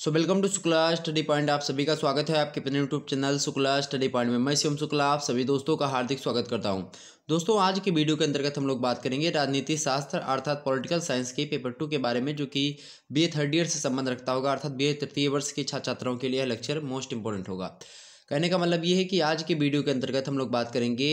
so welcome to Shukla study point आप सभी का स्वागत है आपके अपने YouTube channel Shukla study point में मैं शिवम शुक्ला आप सभी दोस्तों का हार्दिक स्वागत करता हूं दोस्तों आज की वीडियो के अंतर्गत हम लोग बात करेंगे राजनीति शास्त्र अर्थात पॉलिटिकल साइंस के पेपर टू के बारे में जो कि बी थर्ड ईयर से संबंध रखता होगा अर्थात बी तृतीय वर्ष के छात्र छात्राओं के लिए लेक्चर मोस्ट इंपॉर्टेंट होगा कहने का मतलब ये है कि आज के वीडियो के अंतर्गत हम लोग बात करेंगे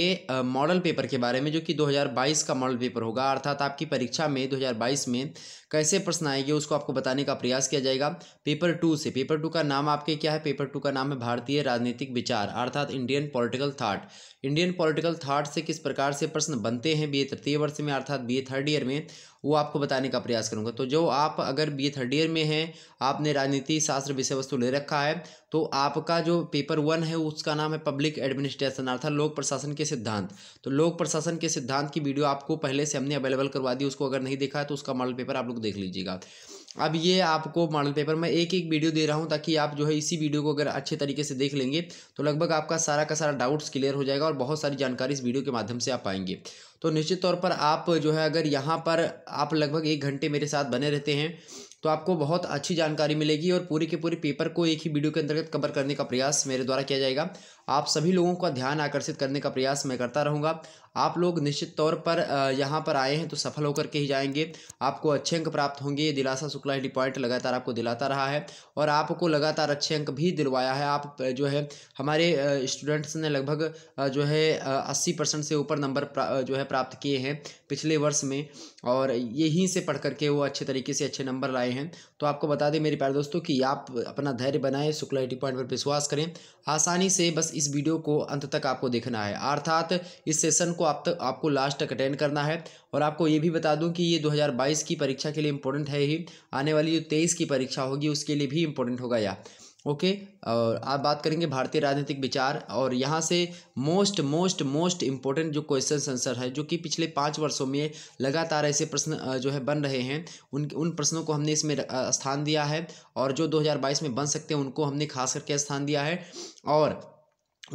मॉडल पेपर के बारे में जो कि 2022 का मॉडल पेपर होगा अर्थात आपकी परीक्षा में 2022 में कैसे प्रश्न आएंगे उसको आपको बताने का प्रयास किया जाएगा पेपर टू से पेपर टू का नाम आपके क्या है पेपर टू का नाम है भारतीय राजनीतिक विचार अर्थात Indian political thought Indian political thought से किस प्रकार से प्रश्न बनते हैं बी तृतीय वर्ष में अर्थात बी थर्ड ईयर में वो आपको बताने का प्रयास करूंगा तो जो आप अगर बी थर्ड ईयर में हैं आपने राजनीति शास्त्र विषय वस्तु ले रखा है तो आपका जो पेपर वन है उसका नाम है पब्लिक एडमिनिस्ट्रेशन अर्थात लोक प्रशासन के सिद्धांत तो लोक प्रशासन के सिद्धांत की वीडियो आपको पहले से हमने अवेलेबल करवा दी उसको अगर नहीं देखा है तो उसका मॉडल पेपर आप लोग लोग देख लीजिएगा अब ये आपको मॉडल पेपर में एक एक वीडियो दे रहा हूँ ताकि आप जो है इसी वीडियो को अगर अच्छे तरीके से देख लेंगे तो लगभग आपका सारा का सारा डाउट्स क्लियर हो जाएगा और बहुत सारी जानकारी इस वीडियो के माध्यम से आप पाएंगे तो निश्चित तौर पर आप जो है अगर यहाँ पर आप लगभग एक घंटे मेरे साथ बने रहते हैं तो आपको बहुत अच्छी जानकारी मिलेगी और पूरे के पूरे पेपर को एक ही वीडियो के अंतर्गत कवर करने का प्रयास मेरे द्वारा किया जाएगा आप सभी लोगों का ध्यान आकर्षित करने का प्रयास मैं करता रहूँगा आप लोग निश्चित तौर पर यहाँ पर आए हैं तो सफल होकर के ही जाएंगे आपको अच्छे अंक प्राप्त होंगे ये दिलासा शुक्ला हेडी पॉइंट लगातार आपको दिलाता रहा है और आपको लगातार अच्छे अंक भी दिलवाया है आप जो है हमारे स्टूडेंट्स ने लगभग जो है अस्सी परसेंट से ऊपर नंबर जो है प्राप्त किए हैं पिछले वर्ष में और यहीं से पढ़ करके वो अच्छे तरीके से अच्छे नंबर लाए हैं तो आपको बता दें मेरे प्यारे दोस्तों कि आप अपना धैर्य बनाएं शुक्ला एटी पॉइंट पर विश्वास करें आसानी से बस इस वीडियो को अंत तक आपको देखना है अर्थात इस सेशन को आप तक आपको लास्ट तक अटेंड करना है और आपको ये भी बता दूं कि ये 2022 की परीक्षा के लिए इम्पोर्टेंट है ही आने वाली जो तेईस की परीक्षा होगी उसके लिए भी इम्पोर्टेंट होगा या ओके और आप बात करेंगे भारतीय राजनीतिक विचार और यहाँ से मोस्ट मोस्ट मोस्ट इम्पोर्टेंट जो क्वेश्चन आंसर है जो कि पिछले पाँच वर्षों में लगातार ऐसे प्रश्न जो है बन रहे हैं उन उन प्रश्नों को हमने इसमें स्थान दिया है और जो 2022 में बन सकते हैं उनको हमने खास करके स्थान दिया है और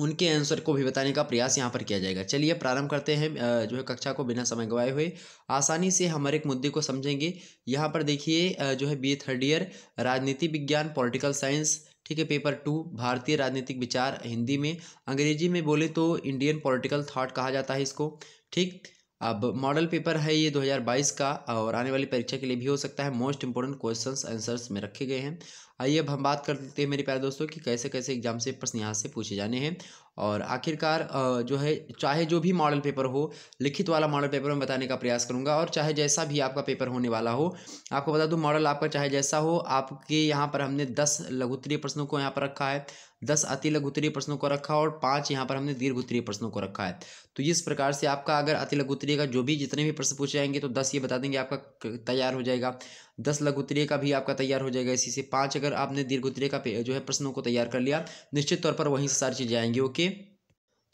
उनके आंसर को भी बताने का प्रयास यहाँ पर किया जाएगा चलिए प्रारंभ करते हैं जो है कक्षा को बिना समय गवाए हुए आसानी से हमारे एक मुद्दे को समझेंगे यहाँ पर देखिए जो है बी थर्ड ईयर राजनीति विज्ञान पॉलिटिकल साइंस ठीक है पेपर टू भारतीय राजनीतिक विचार हिंदी में अंग्रेजी में बोले तो इंडियन पॉलिटिकल थाट कहा जाता है इसको ठीक अब मॉडल पेपर है ये 2022 का और आने वाली परीक्षा के लिए भी हो सकता है मोस्ट इंपॉर्टेंट क्वेश्चंस आंसर्स में रखे गए हैं आइए अब हम बात कर लेते हैं मेरे प्यारे दोस्तों कि कैसे कैसे एग्जाम से प्रश्न यहाँ से पूछे जाने हैं और आखिरकार जो है चाहे जो भी मॉडल पेपर हो लिखित वाला मॉडल पेपर मैं बताने का प्रयास करूँगा और चाहे जैसा भी आपका पेपर होने वाला हो आपको बता दूँ मॉडल आपका चाहे जैसा हो आपके यहाँ पर हमने दस लघुत्तरीय प्रश्नों को यहाँ पर रखा है दस अति लघु उत्तरीय प्रश्नों को रखा और पाँच यहाँ पर हमने दीर्घ उत्तरीय प्रश्नों को रखा है तो इस प्रकार से आपका अगर अति लघु उत्तरीय का जो भी जितने भी प्रश्न पूछे जाएंगे तो दस ये बता देंगे आपका तैयार हो जाएगा दस लघु उत्तरीय का भी आपका तैयार हो जाएगा इसी से पाँच अगर आपने दीर्घ उत्तरीय का जो है प्रश्नों को तैयार कर लिया निश्चित तौर पर वहीं से सारी चीज़ें आएंगी ओके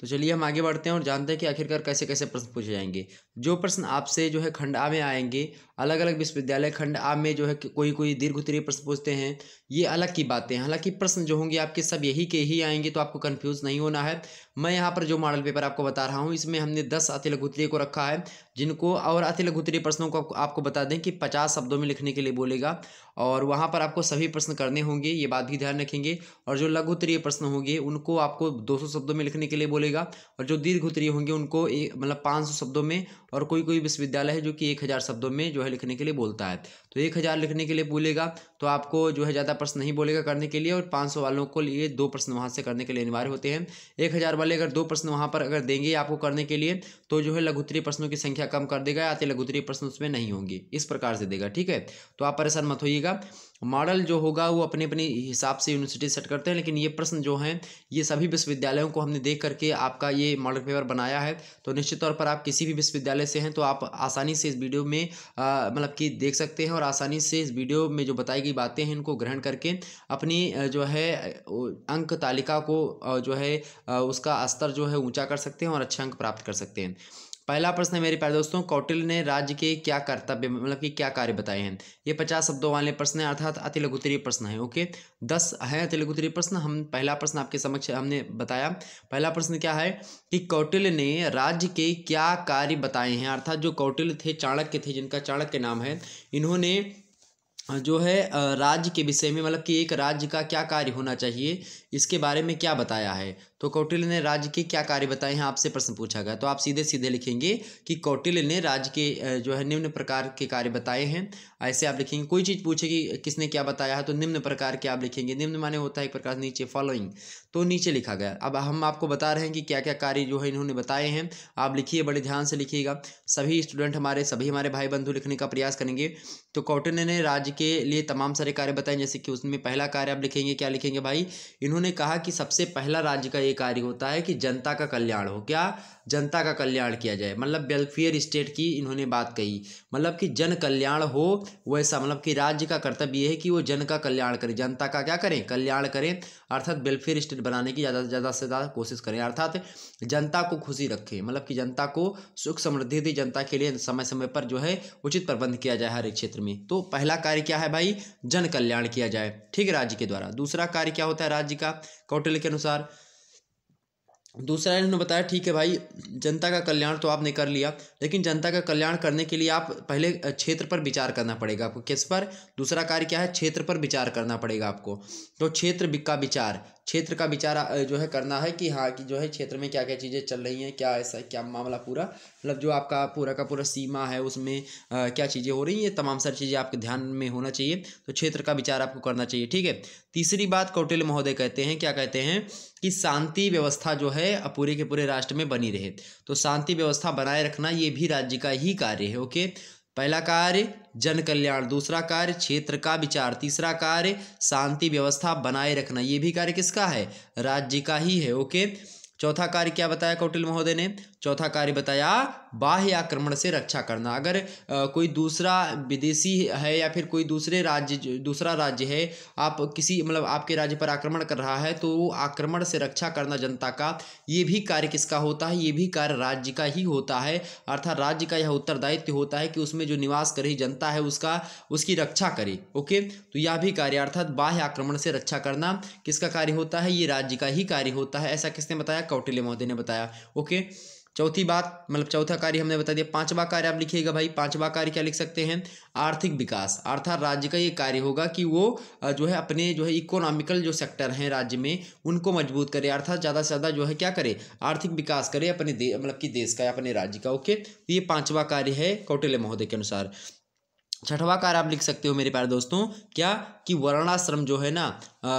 तो चलिए हम आगे बढ़ते हैं और जानते हैं कि आखिरकार कैसे कैसे प्रश्न पूछे जाएंगे जो प्रश्न आपसे जो है खंड आ में आएंगे अलग अलग विश्वविद्यालय खंड आ में जो है कोई कोई दीर्घ उत्तरीय प्रश्न पूछते हैं ये अलग की बातें हैं हालांकि प्रश्न जो होंगे आपके सब यही के ही आएंगे तो आपको कन्फ्यूज़ नहीं होना है मैं यहाँ पर जो मॉडल पेपर आपको बता रहा हूँ इसमें हमने दस अति लघु उत्तरीय को रखा है जिनको और अति लघु उत्तरीय प्रश्नों को आपको बता दें कि पचास शब्दों में लिखने के लिए बोलेगा और वहाँ पर आपको सभी प्रश्न करने होंगे ये बात भी ध्यान रखेंगे और जो लघु उत्तरीय प्रश्न होंगे उनको आपको दो शब्दों में लिखने के लिए बोलेगा और जो दीर्घ उत्तरीय होंगे उनको मतलब पाँच शब्दों में और कोई कोई विश्वविद्यालय है जो कि एक हज़ार शब्दों में जो है लिखने के लिए बोलता है तो एक हज़ार लिखने के लिए बोलेगा तो आपको जो है ज़्यादा प्रश्न नहीं बोलेगा करने के लिए और पाँच सौ वालों को लिए दो प्रश्न वहाँ से करने के लिए अनिवार्य होते हैं एक हज़ार वाले अगर दो प्रश्न वहाँ पर अगर देंगे आपको करने के लिए तो जो है लघुतरी प्रश्नों की संख्या कम कर देगा या तो लघुतरी प्रश्न उसमें नहीं होंगे इस प्रकार से देगा ठीक है तो आप परेशान मत होइएगा मॉडल जो होगा वो अपने अपने हिसाब से यूनिवर्सिटी सेट करते हैं लेकिन ये प्रश्न जो हैं ये सभी विश्वविद्यालयों को हमने देख करके आपका ये मॉडल पेपर बनाया है तो निश्चित तौर पर आप किसी भी विश्वविद्यालय से हैं तो आप आसानी से इस वीडियो में मतलब कि देख सकते हैं और आसानी से इस वीडियो में जो बताई गई बातें हैं इनको ग्रहण करके अपनी जो है अंक तालिका को जो है उसका स्तर जो है ऊँचा कर सकते हैं और अच्छे अंक प्राप्त कर सकते हैं पहला प्रश्न है मेरे प्यारे दोस्तों कौटिल ने राज्य के क्या कर्तव्य मतलब कि क्या कार्य बताए हैं ये पचास शब्दों वाले प्रश्न है अर्थात अति लघुतरीय प्रश्न है ओके दस है अति लघुतरीय प्रश्न हम पहला प्रश्न आपके समक्ष हमने बताया पहला प्रश्न क्या है कि कौटिल्य ने राज्य के क्या कार्य बताए हैं अर्थात जो कौटिल थे चाणक्य थे जिनका चाणक्य नाम है इन्होंने जो है राज्य के विषय में मतलब कि एक राज्य का क्या कार्य होना चाहिए इसके बारे में क्या बताया है तो कौटिल्य ने राज्य के क्या कार्य बताए हैं आपसे प्रश्न पूछा गया तो आप सीधे सीधे लिखेंगे कि कौटिल्य ने राज्य के जो है निम्न प्रकार के कार्य बताए हैं ऐसे आप लिखेंगे कोई चीज़ पूछे कि किसने क्या बताया है तो निम्न प्रकार के आप लिखेंगे निम्न माने होता है एक प्रकार नीचे फॉलोइंग तो नीचे लिखा गया अब हम आपको बता रहे हैं कि क्या क्या कार्य जो है इन्होंने बताए हैं आप लिखिए बड़े ध्यान से लिखिएगा सभी स्टूडेंट हमारे सभी हमारे भाई बंधु लिखने का प्रयास करेंगे तो कौटिन्य ने राज्य के लिए तमाम सारे कार्य बताए जैसे कि उसमें पहला कार्य आप लिखेंगे क्या लिखेंगे भाई इन्होंने कहा कि सबसे पहला राज्य का ये कार्य होता है कि जनता का कल्याण हो क्या जनता का कल्याण किया जाए मतलब वेलफेयर स्टेट की इन्होंने बात कही मतलब कि जन कल्याण हो वैसा मतलब कि राज्य का कर्तव्य है कि वो जन का कल्याण करें जनता का क्या करें कल्याण करें अर्थात वेलफेयर स्टेट बनाने की ज़्यादा ज़्यादा से ज़्यादा कोशिश करें अर्थात जनता को खुशी रखें मतलब कि जनता को सुख समृद्धि दी जनता के लिए समय समय पर जो है उचित प्रबंध किया जाए हर एक क्षेत्र में तो पहला कार्य क्या है भाई जन कल्याण किया जाए ठीक राज्य के द्वारा दूसरा कार्य क्या होता है राज्य का कौटिल्य के अनुसार दूसरा इन्होंने बताया ठीक है भाई जनता का कल्याण तो आपने कर लिया लेकिन जनता का कल्याण करने के लिए आप पहले क्षेत्र पर विचार करना पड़ेगा आपको किस पर दूसरा कार्य क्या है क्षेत्र पर विचार करना पड़ेगा आपको तो क्षेत्र का विचार क्षेत्र का विचार जो है करना है कि हाँ कि जो है क्षेत्र में क्या क्या चीज़ें चल रही हैं क्या ऐसा क्या मामला पूरा मतलब जो आपका पूरा का पूरा सीमा है उसमें आ, क्या चीज़ें हो रही हैं तमाम सारी चीज़ें आपके ध्यान में होना चाहिए तो क्षेत्र का विचार आपको करना चाहिए ठीक है तीसरी बात कौटिल्य महोदय कहते हैं क्या कहते हैं कि शांति व्यवस्था जो है पूरे के पूरे राष्ट्र में बनी रहे तो शांति व्यवस्था बनाए रखना ये भी राज्य का ही कार्य है ओके पहला कार्य जन कल्याण दूसरा कार्य क्षेत्र का विचार तीसरा कार्य शांति व्यवस्था बनाए रखना ये भी कार्य किसका है राज्य का ही है ओके चौथा कार्य क्या बताया कौटिल महोदय ने चौथा कार्य बताया बाह्य आक्रमण से रक्षा करना अगर आ, कोई दूसरा विदेशी है या फिर कोई दूसरे राज्य दूसरा राज्य है आप किसी मतलब आपके राज्य पर आक्रमण कर रहा है तो वो आक्रमण से रक्षा करना जनता का ये भी कार्य किसका होता है ये भी कार्य राज्य का ही होता है अर्थात राज्य का यह उत्तरदायित्व होता है कि उसमें जो निवास करे जनता है उसका उसकी रक्षा करे ओके तो यह भी कार्य अर्थात बाह्य आक्रमण से रक्षा करना किसका कार्य होता है ये राज्य का ही कार्य होता है ऐसा किसने बताया कौटिल्य महोदय ने बताया ओके चौथी बात मतलब चौथा कार्य हमने बता दिया पांचवा कार्य आप लिखिएगा भाई पांचवा कार्य क्या लिख सकते हैं आर्थिक विकास अर्थात राज्य का ये कार्य होगा कि वो जो है अपने जो है इकोनॉमिकल जो सेक्टर हैं राज्य में उनको मजबूत करे अर्थात ज़्यादा से ज़्यादा जो है क्या करे आर्थिक विकास करे अपने मतलब कि देश का या अपने राज्य का ओके तो ये पाँचवा कार्य है कौटिल्य महोदय के अनुसार छठवा कार्य आप लिख सकते हो मेरे प्यारे दोस्तों क्या कि वर्णाश्रम जो है ना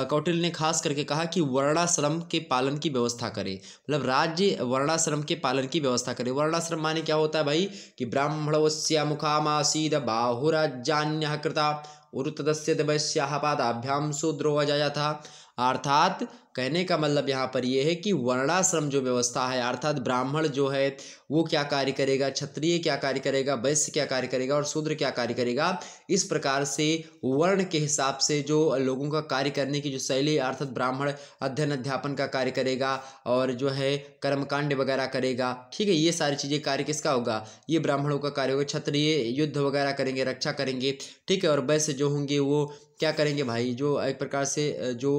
कौटिल ने खास करके कहा कि वर्णाश्रम के पालन की व्यवस्था करें मतलब राज्य वर्णाश्रम के पालन की व्यवस्था करे वर्णाश्रम माने क्या होता है भाई कि ब्राह्मणवस्या मुखामासीद बाहुराजान्य कृता उरुतदस्य दवस्या पादाभ्याम शूद्रो अजाया था अर्थात कहने का मतलब यहाँ पर यह है कि वर्णाश्रम जो व्यवस्था है अर्थात ब्राह्मण जो है वो क्या कार्य करेगा क्षत्रिय क्या कार्य करेगा वैश्य क्या कार्य करेगा और शूद्र क्या कार्य करेगा इस प्रकार से वर्ण के हिसाब से जो लोगों का कार्य करने की जो शैली अर्थात ब्राह्मण अध्ययन अध्यापन का कार्य करेगा और जो है कर्मकांड वगैरह करेगा ठीक है ये सारी चीज़ें कार्य किसका होगा ये ब्राह्मणों का कार्य होगा क्षत्रिय युद्ध वगैरह करेंगे रक्षा करेंगे ठीक है और वैश्य जो होंगे वो क्या करेंगे भाई जो एक प्रकार से जो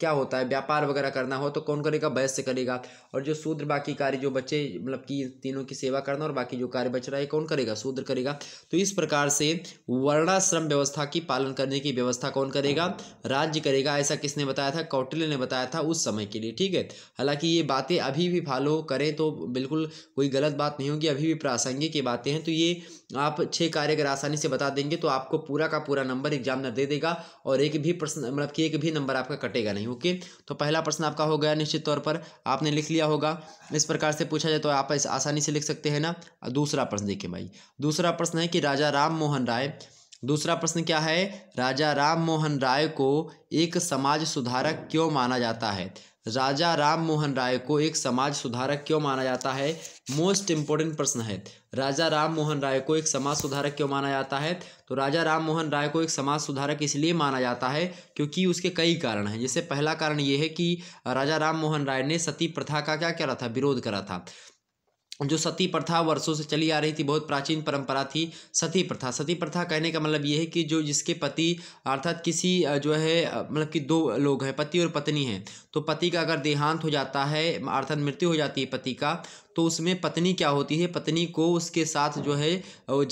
क्या होता है व्यापार वगैरह करना हो तो कौन करेगा वैश्य करेगा और जो शूद्र बाकी कार्य जो बच्चे मतलब कि तीनों की सेवा करना और बाकी जो कार्य बच रहा है कौन करेगा शूद्र करेगा तो इस प्रकार से वर्णाश्रम व्यवस्था की पालन करने की व्यवस्था कौन करेगा राज्य करेगा ऐसा किसने बताया था कौटिल्य ने बताया था उस समय के लिए ठीक है हालांकि ये बातें अभी भी फॉलो करें तो बिल्कुल कोई गलत बात नहीं होगी अभी भी प्रासंगिक ये बातें हैं तो ये आप छः कार्य अगर आसानी से बता देंगे तो आपको पूरा का पूरा नंबर एग्जामिनर दे देगा और एक भी प्रश्न मतलब कि एक भी नंबर आपका कटेगा नहीं ओके तो पहला प्रश्न आपका हो गया निश्चित तौर पर आपने लिख लिया होगा इस प्रकार से पूछा जाए तो आप इस आसानी से लिख सकते हैं ना दूसरा प्रश्न देखिए भाई दूसरा प्रश्न है कि राजा राम मोहन राय दूसरा प्रश्न क्या है राजा राम मोहन राय को एक समाज सुधारक क्यों माना जाता है राजा राम मोहन राय को एक समाज सुधारक क्यों माना जाता है मोस्ट इम्पोर्टेंट प्रश्न है राजा राम मोहन राय को एक समाज सुधारक क्यों माना जाता है तो राजा राम मोहन राय को एक समाज सुधारक इसलिए माना जाता है क्योंकि उसके कई कारण हैं जैसे पहला कारण ये है कि राजा राम मोहन राय ने सती प्रथा का क्या करा था विरोध करा था जो सती प्रथा वर्षों से चली आ रही थी बहुत प्राचीन परंपरा थी सती प्रथा सती प्रथा कहने का मतलब ये है कि जो जिसके पति अर्थात किसी जो है मतलब कि दो लोग हैं पति और पत्नी हैं तो पति का अगर देहांत हो जाता है अर्थात मृत्यु हो जाती है पति का तो उसमें पत्नी क्या होती है पत्नी को उसके साथ जो है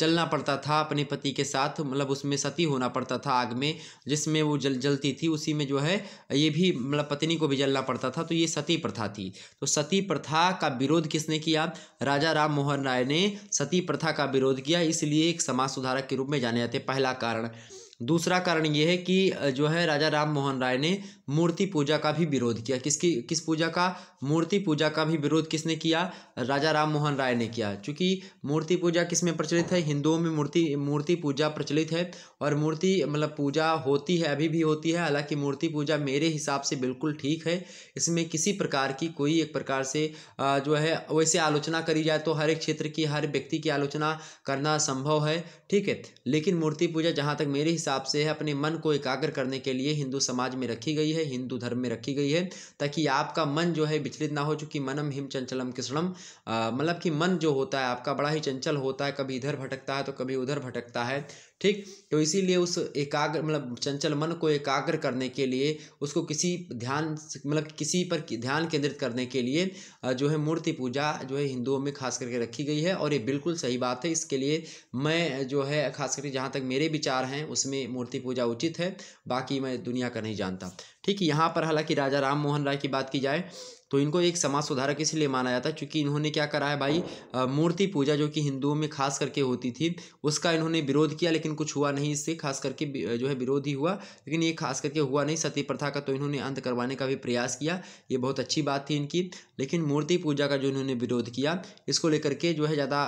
जलना पड़ता था अपने पति के साथ मतलब उसमें सती होना पड़ता था आग में जिसमें वो जल जलती थी उसी में जो है ये भी मतलब पत्नी को भी जलना पड़ता था तो ये सती प्रथा थी तो सती प्रथा का विरोध किसने किया राजा राम मोहन राय ने सती प्रथा का विरोध किया इसलिए एक समाज सुधारक के रूप में जाने जाते पहला कारण दूसरा कारण ये है कि जो है राजा राम मोहन राय ने मूर्ति पूजा का भी विरोध किया किसकी किस पूजा का मूर्ति पूजा का भी विरोध किसने किया राजा राम मोहन राय ने किया क्योंकि मूर्ति पूजा किस में प्रचलित है हिंदुओं में मूर्ति मूर्ति पूजा प्रचलित है और मूर्ति मतलब पूजा होती है अभी भी होती है हालांकि मूर्ति पूजा मेरे हिसाब से बिल्कुल ठीक है इसमें किसी प्रकार की कोई एक प्रकार से जो है वैसे आलोचना करी जाए तो हर एक क्षेत्र की हर व्यक्ति की आलोचना करना संभव है ठीक है लेकिन मूर्ति पूजा जहाँ तक मेरे हिसाब हिसाब से अपने मन को एकाग्र करने के लिए हिंदू समाज में रखी गई है हिंदू धर्म में रखी गई है ताकि आपका मन जो है विचलित ना हो चूंकि मनम हिम चंचलम किसणम मतलब कि मन जो होता है आपका बड़ा ही चंचल होता है कभी इधर भटकता है तो कभी उधर भटकता है ठीक तो इसीलिए उस एकाग्र मतलब चंचल मन को एकाग्र करने के लिए उसको किसी ध्यान मतलब किसी पर ध्यान केंद्रित करने के लिए जो है मूर्ति पूजा जो है हिंदुओं में खास करके रखी गई है और ये बिल्कुल सही बात है इसके लिए मैं जो है खास करके जहाँ तक मेरे विचार हैं उसमें मूर्ति पूजा उचित है बाकी मैं दुनिया का नहीं जानता ठीक है यहाँ पर हालांकि राजा राम मोहन राय की बात की जाए तो इनको एक समाज सुधारक इसलिए माना जाता है चूंकि इन्होंने क्या करा है भाई मूर्ति पूजा जो कि हिंदुओं में खास करके होती थी उसका इन्होंने विरोध किया लेकिन कुछ हुआ नहीं इससे खास करके जो है विरोध ही हुआ लेकिन ये खास करके हुआ नहीं सती प्रथा का तो इन्होंने अंत करवाने का भी प्रयास किया ये बहुत अच्छी बात थी इनकी लेकिन मूर्ति पूजा का जो इन्होंने विरोध किया इसको लेकर के जो है ज़्यादा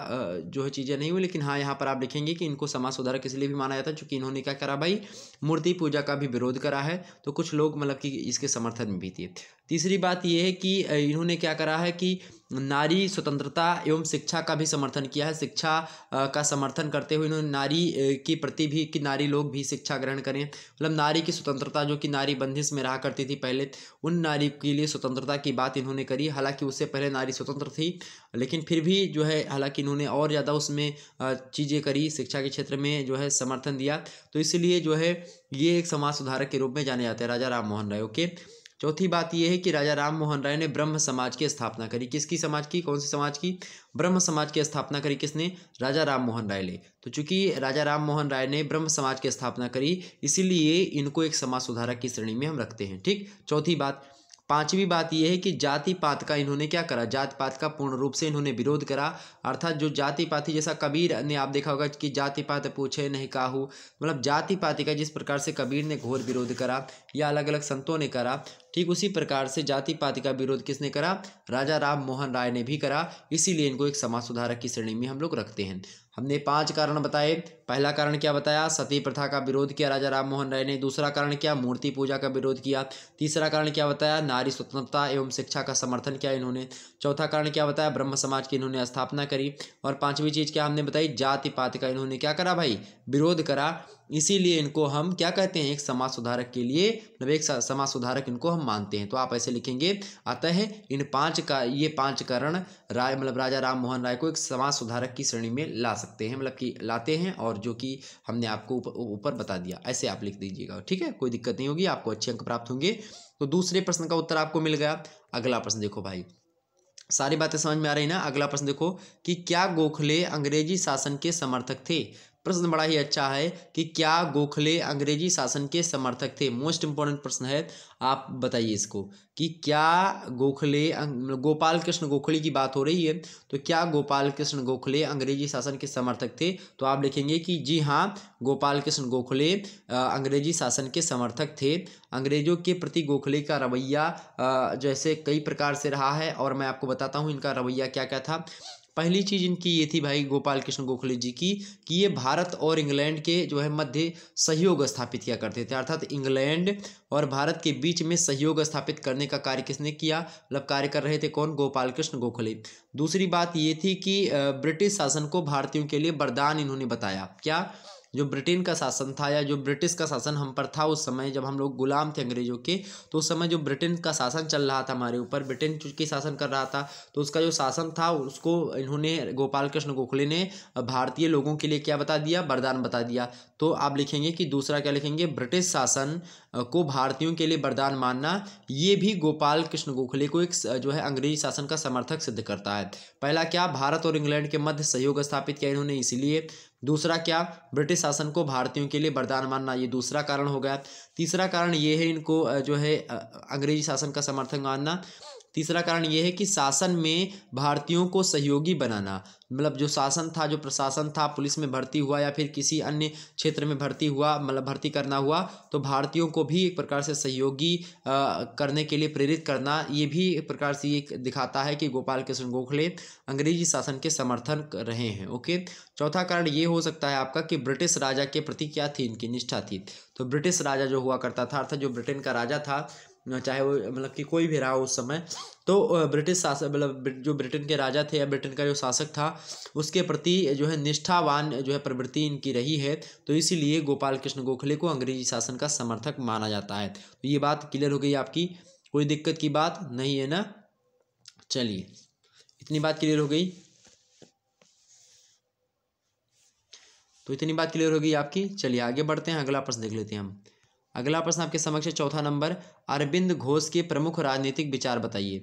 जो है चीज़ें नहीं हुई लेकिन हाँ यहाँ पर आप लिखेंगे कि इनको समाज सुधारक इसलिए भी माना जाता है चूँकि इन्होंने क्या करा भाई मूर्ति पूजा का भी विरोध करा है तो कुछ लोग मतलब कि इसके समर्थन में भी थे तीसरी बात यह है कि इन्होंने क्या करा है कि नारी स्वतंत्रता एवं शिक्षा का भी समर्थन किया है शिक्षा का समर्थन करते हुए इन्होंने नारी के प्रति भी कि नारी लोग भी शिक्षा ग्रहण करें मतलब नारी की स्वतंत्रता जो कि नारी बंदिश में रहा करती थी पहले उन नारी के लिए स्वतंत्रता की बात इन्होंने करी हालांकि उससे पहले नारी स्वतंत्र थी लेकिन फिर भी जो है हालांकि इन्होंने और ज़्यादा उसमें चीज़ें करी शिक्षा के क्षेत्र में जो है समर्थन दिया तो इसलिए जो है ये एक समाज सुधारक के रूप में जाने जाते हैं राजा राम मोहन राय ओके चौथी बात यह है कि राजा राम मोहन राय ने ब्रह्म समाज की स्थापना करी किसकी समाज की कौन सी समाज की ब्रह्म समाज की स्थापना करी किसने राजा राम मोहन राय ने तो चूंकि राजा राम मोहन राय ने ब्रह्म समाज की स्थापना करी इसीलिए इनको एक समाज सुधारक की श्रेणी में हम रखते हैं ठीक चौथी बात पांचवी बात यह है कि जाति पात का इन्होंने क्या करा जाति पात का पूर्ण रूप से इन्होंने विरोध करा अर्थात जो जाति पाति जैसा कबीर ने आप देखा होगा कि जाति पात पूछे नहीं काहू मतलब जाति पाति का जिस प्रकार से कबीर ने घोर विरोध करा या अलग अलग संतों ने करा ठीक उसी प्रकार से जाति पाति का विरोध किसने करा राजा राम मोहन राय ने भी करा इसीलिए इनको एक समाज सुधारक की श्रेणी में हम लोग रखते हैं हमने पांच कारण बताए पहला कारण क्या बताया सती प्रथा का विरोध किया राजा राम मोहन राय ने दूसरा कारण क्या मूर्ति पूजा का विरोध किया तीसरा कारण क्या बताया नारी स्वतंत्रता एवं शिक्षा का समर्थन किया इन्होंने चौथा कारण क्या बताया ब्रह्म समाज की इन्होंने स्थापना करी और पांचवी चीज़ क्या हमने बताई जाति पात का इन्होंने क्या करा भाई विरोध करा इसीलिए इनको हम क्या कहते हैं एक समाज सुधारक के लिए मतलब एक समाज सुधारक इनको हम मानते हैं तो आप ऐसे लिखेंगे अतः इन पांच का ये पांच कारण राय मतलब राजा राम मोहन राय को एक समाज सुधारक की श्रेणी में ला सकते हैं मतलब कि लाते हैं और जो कि हमने आपको ऊपर बता दिया ऐसे आप लिख दीजिएगा ठीक है कोई दिक्कत नहीं होगी आपको अच्छे अंक प्राप्त होंगे तो दूसरे प्रश्न का उत्तर आपको मिल गया अगला प्रश्न देखो भाई सारी बातें समझ में आ रही ना अगला प्रश्न देखो कि क्या गोखले अंग्रेजी शासन के समर्थक थे प्रश्न बड़ा ही अच्छा है कि क्या गोखले अंग्रेजी शासन के समर्थक थे मोस्ट इंपॉर्टेंट प्रश्न है आप बताइए इसको कि क्या गोखले अं-, मतलब गोपाल कृष्ण गोखले की बात हो रही है तो क्या गोपाल कृष्ण गोखले अंग्रेजी शासन के समर्थक थे तो आप लिखेंगे कि जी हाँ गोपाल कृष्ण गोखले अंग्रेजी शासन के समर्थक थे अंग्रेजों के प्रति गोखले का रवैया जैसे कई प्रकार से रहा है और मैं आपको बताता हूँ इनका रवैया क्या क्या था पहली चीज़ इनकी ये थी भाई गोपाल कृष्ण गोखले जी की कि ये भारत और इंग्लैंड के जो है मध्य सहयोग स्थापित किया करते थे अर्थात इंग्लैंड और भारत के बीच में सहयोग स्थापित करने का कार्य किसने किया मतलब कार्य कर रहे थे कौन गोपाल कृष्ण गोखले दूसरी बात ये थी कि ब्रिटिश शासन को भारतीयों के लिए वरदान इन्होंने बताया क्या जो ब्रिटेन का शासन था या जो ब्रिटिश का शासन हम पर था उस समय जब हम लोग गुलाम थे अंग्रेज़ों के तो उस समय जो ब्रिटेन का शासन चल रहा था हमारे ऊपर ब्रिटेन चूंकि शासन कर रहा था तो उसका जो शासन था उसको इन्होंने गोपाल कृष्ण गोखले ने भारतीय लोगों के लिए क्या बता दिया वरदान बता दिया तो आप लिखेंगे कि दूसरा क्या लिखेंगे ब्रिटिश शासन को भारतीयों के लिए वरदान मानना ये भी गोपाल कृष्ण गोखले को एक जो है अंग्रेजी शासन का समर्थक सिद्ध करता है पहला क्या भारत और इंग्लैंड के मध्य सहयोग स्थापित किया इन्होंने इसीलिए दूसरा क्या ब्रिटिश शासन को भारतीयों के लिए वरदान मानना ये दूसरा कारण हो गया तीसरा कारण ये है इनको जो है अंग्रेजी शासन का समर्थन मानना तीसरा कारण ये है कि शासन में भारतीयों को सहयोगी बनाना मतलब जो शासन था जो प्रशासन था पुलिस में भर्ती हुआ या फिर किसी अन्य क्षेत्र में भर्ती हुआ मतलब भर्ती करना हुआ तो भारतीयों को भी एक प्रकार से सहयोगी करने के लिए प्रेरित करना ये भी एक प्रकार से ये दिखाता है कि गोपाल कृष्ण गोखले अंग्रेजी शासन के समर्थन रहे हैं ओके चौथा कारण ये हो सकता है आपका कि ब्रिटिश राजा के प्रति क्या थी इनकी निष्ठा थी तो ब्रिटिश राजा जो हुआ करता था अर्थात जो ब्रिटेन का राजा था चाहे वो मतलब कि कोई भी रहा उस समय तो ब्रिटिश शासक मतलब जो ब्रिटेन के राजा थे या ब्रिटेन का जो शासक था उसके प्रति जो है निष्ठावान जो है प्रवृत्ति इनकी रही है तो इसीलिए गोपाल कृष्ण गोखले को अंग्रेजी शासन का समर्थक माना जाता है तो ये बात क्लियर हो गई आपकी कोई दिक्कत की बात नहीं है ना चलिए इतनी बात क्लियर हो गई तो इतनी बात क्लियर हो गई आपकी चलिए आगे बढ़ते हैं अगला प्रश्न देख लेते हैं हम अगला प्रश्न आपके समक्ष चौथा नंबर अरविंद घोष के प्रमुख राजनीतिक विचार बताइए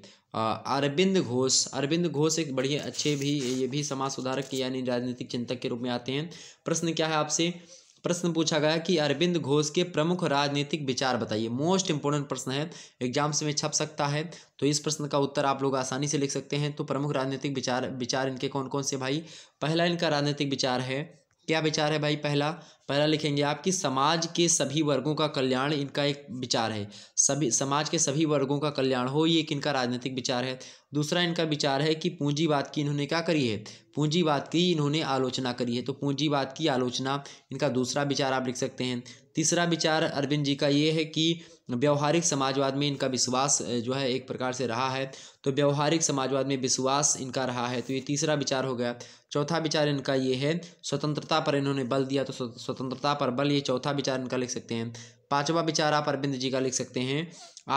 अरविंद घोष अरविंद घोष एक बढ़िया अच्छे भी ये भी समाज सुधारक यानी राजनीतिक चिंतक के रूप में आते हैं प्रश्न क्या है आपसे प्रश्न पूछा गया कि अरविंद घोष के प्रमुख राजनीतिक विचार बताइए मोस्ट इंपोर्टेंट प्रश्न है एग्जाम्स में छप सकता है तो इस प्रश्न का उत्तर आप लोग आसानी से लिख सकते हैं तो प्रमुख राजनीतिक विचार विचार इनके कौन कौन से भाई पहला इनका राजनीतिक विचार है क्या विचार है भाई पहला पहला लिखेंगे आपकी समाज के सभी वर्गों का कल्याण इनका एक विचार है सभी समाज के सभी वर्गों का कल्याण हो ये एक इनका राजनीतिक विचार है दूसरा इनका विचार है कि पूंजीवाद की इन्होंने क्या करी है पूंजीवाद की इन्होंने आलोचना करी है तो पूंजीवाद की आलोचना इनका दूसरा विचार आप लिख सकते हैं तीसरा विचार अरविंद जी का ये है कि व्यवहारिक समाजवाद में इनका विश्वास जो है एक प्रकार से रहा है तो व्यवहारिक समाजवाद में विश्वास इनका रहा है तो ये तीसरा विचार हो गया चौथा विचार इनका ये है स्वतंत्रता पर इन्होंने बल दिया तो स्वतंत्रता पर बल ये चौथा विचार इनका लिख सकते हैं पांचवा विचार आप अरविंद जी का लिख सकते हैं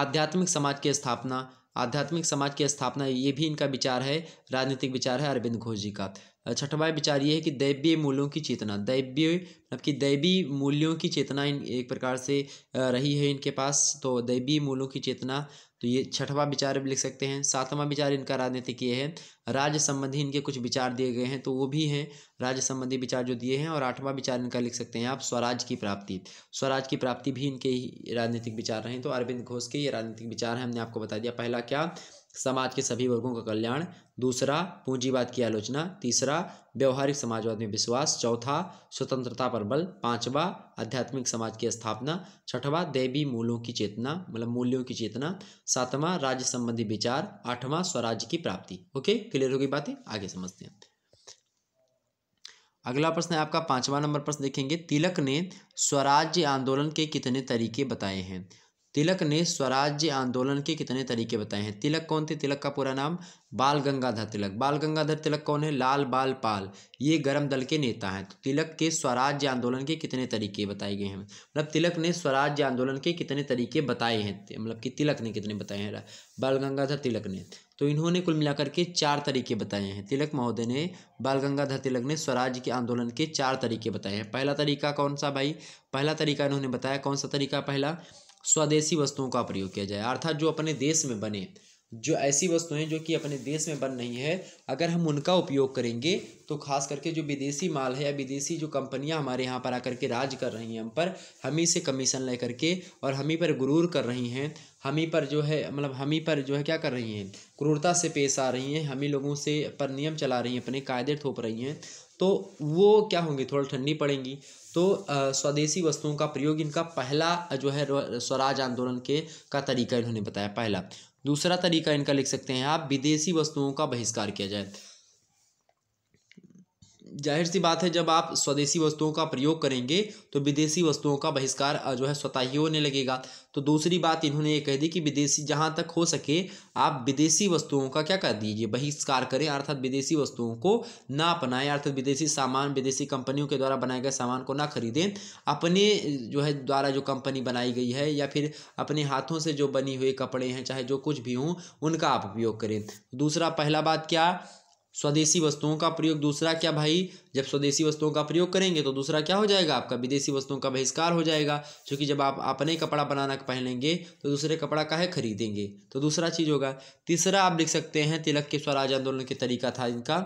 आध्यात्मिक समाज की स्थापना आध्यात्मिक समाज की स्थापना ये भी इनका विचार है राजनीतिक विचार है अरविंद घोष जी का छठवा विचार ये है कि दैवीय मूल्यों की चेतना दैवीय मतलब कि दैवीय मूल्यों की चेतना इन एक प्रकार से रही है इनके पास तो दैवीय मूल्यों की चेतना तो ये छठवा विचार भी लिख सकते हैं सातवां विचार इनका राजनीतिक ये है राज्य संबंधी इनके कुछ विचार दिए गए हैं तो वो भी हैं राज्य संबंधी विचार जो दिए हैं और आठवां विचार इनका लिख सकते हैं आप स्वराज की प्राप्ति स्वराज की प्राप्ति भी इनके ही राजनीतिक विचार रहे तो अरविंद घोष के ये राजनीतिक विचार हैं हमने आपको बता दिया पहला क्या समाज के सभी वर्गों का कल्याण दूसरा पूंजीवाद की आलोचना तीसरा व्यवहारिक समाजवाद में विश्वास चौथा स्वतंत्रता पर बल पांचवा आध्यात्मिक समाज की स्थापना छठवा देवी मूलों की चेतना मतलब मूल्यों की चेतना सातवां राज्य संबंधी विचार आठवां स्वराज्य की प्राप्ति ओके क्लियर होगी बातें आगे समझते हैं अगला प्रश्न है आपका पांचवा नंबर प्रश्न देखेंगे तिलक ने स्वराज्य आंदोलन के कितने तरीके बताए हैं तिलक ने स्वराज्य आंदोलन के कितने तरीके बताए हैं तिलक कौन थे तिलक का पूरा नाम बाल गंगाधर तिलक बाल गंगाधर तिलक कौन है लाल बाल पाल ये गरम दल के नेता हैं तो तिलक के स्वराज्य आंदोलन के कितने तरीके बताए गए हैं मतलब तिलक ने स्वराज्य आंदोलन के कितने तरीके बताए हैं मतलब कि तिलक ने कितने बताए हैं बाल गंगाधर तिलक ने तो इन्होंने कुल मिलाकर के चार तरीके बताए हैं तिलक महोदय ने बाल गंगाधर तिलक ने स्वराज के आंदोलन के चार तरीके बताए हैं पहला तरीका कौन सा भाई पहला तरीका इन्होंने बताया कौन सा तरीका पहला स्वदेशी वस्तुओं का प्रयोग किया जाए अर्थात जो अपने देश में बने जो ऐसी वस्तुएं जो कि अपने देश में बन नहीं है अगर हम उनका उपयोग करेंगे तो खास करके जो विदेशी माल है या विदेशी जो कंपनियां हमारे यहाँ पर आकर के राज कर रही हैं हम पर हम ही से कमीशन ले करके और हम ही पर गुरूर कर रही हैं हम ही पर जो है मतलब हम ही पर जो है क्या कर रही हैं क्रूरता से पेश आ रही हैं हम ही लोगों से पर नियम चला रही हैं अपने कायदे थोप रही हैं तो वो क्या होंगी थोड़ा ठंडी पड़ेंगी तो स्वदेशी वस्तुओं का प्रयोग इनका पहला जो है स्वराज आंदोलन के का तरीका इन्होंने बताया पहला दूसरा तरीका इनका लिख सकते हैं आप विदेशी वस्तुओं का बहिष्कार किया जाए जाहिर सी बात है जब आप स्वदेशी वस्तुओं का प्रयोग करेंगे तो विदेशी वस्तुओं का बहिष्कार जो है स्वतः ही होने लगेगा तो दूसरी बात इन्होंने ये कह दी कि विदेशी जहाँ तक हो सके आप विदेशी वस्तुओं का क्या कर दीजिए बहिष्कार करें अर्थात विदेशी वस्तुओं को ना अपनाएं अर्थात विदेशी सामान विदेशी कंपनियों के द्वारा बनाए गए सामान को ना खरीदें अपने जो है द्वारा जो कंपनी बनाई गई है या फिर अपने हाथों से जो बनी हुई कपड़े हैं चाहे जो कुछ भी हों उनका आप उपयोग करें दूसरा पहला बात क्या स्वदेशी वस्तुओं का प्रयोग दूसरा क्या भाई जब स्वदेशी वस्तुओं का प्रयोग करेंगे तो दूसरा क्या हो जाएगा आपका विदेशी वस्तुओं का बहिष्कार हो जाएगा क्योंकि जब आप अपने कपड़ा बनाना पहनेंगे तो दूसरे कपड़ा का है खरीदेंगे तो दूसरा चीज़ होगा तीसरा आप लिख सकते हैं तिलक के स्वराज आंदोलन के तरीका था इनका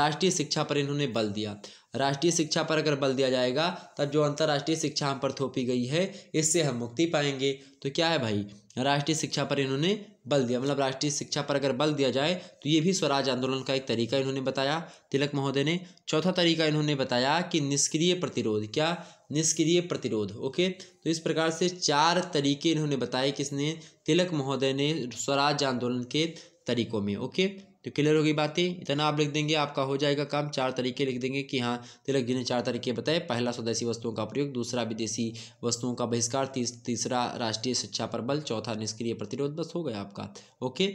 राष्ट्रीय शिक्षा पर इन्होंने बल दिया राष्ट्रीय शिक्षा पर अगर बल दिया जाएगा तब जो अंतर्राष्ट्रीय शिक्षा हम पर थोपी गई है इससे हम मुक्ति पाएंगे तो क्या है भाई राष्ट्रीय शिक्षा पर इन्होंने बल दिया मतलब राष्ट्रीय शिक्षा पर अगर बल दिया जाए तो ये भी स्वराज आंदोलन का एक तरीका इन्होंने बताया तिलक महोदय ने चौथा तरीका इन्होंने बताया कि निष्क्रिय प्रतिरोध क्या निष्क्रिय प्रतिरोध ओके तो इस प्रकार से चार तरीके इन्होंने बताए किसने तिलक महोदय ने स्वराज आंदोलन के तरीकों में ओके तो क्लियर होगी ही इतना आप लिख देंगे आपका हो जाएगा काम चार तरीके लिख देंगे कि हाँ तिलक जी ने चार तरीके बताए पहला स्वदेशी वस्तुओं का प्रयोग दूसरा विदेशी वस्तुओं का बहिष्कार तीस, तीसरा राष्ट्रीय शिक्षा पर बल चौथा निष्क्रिय प्रतिरोध बस हो गया आपका ओके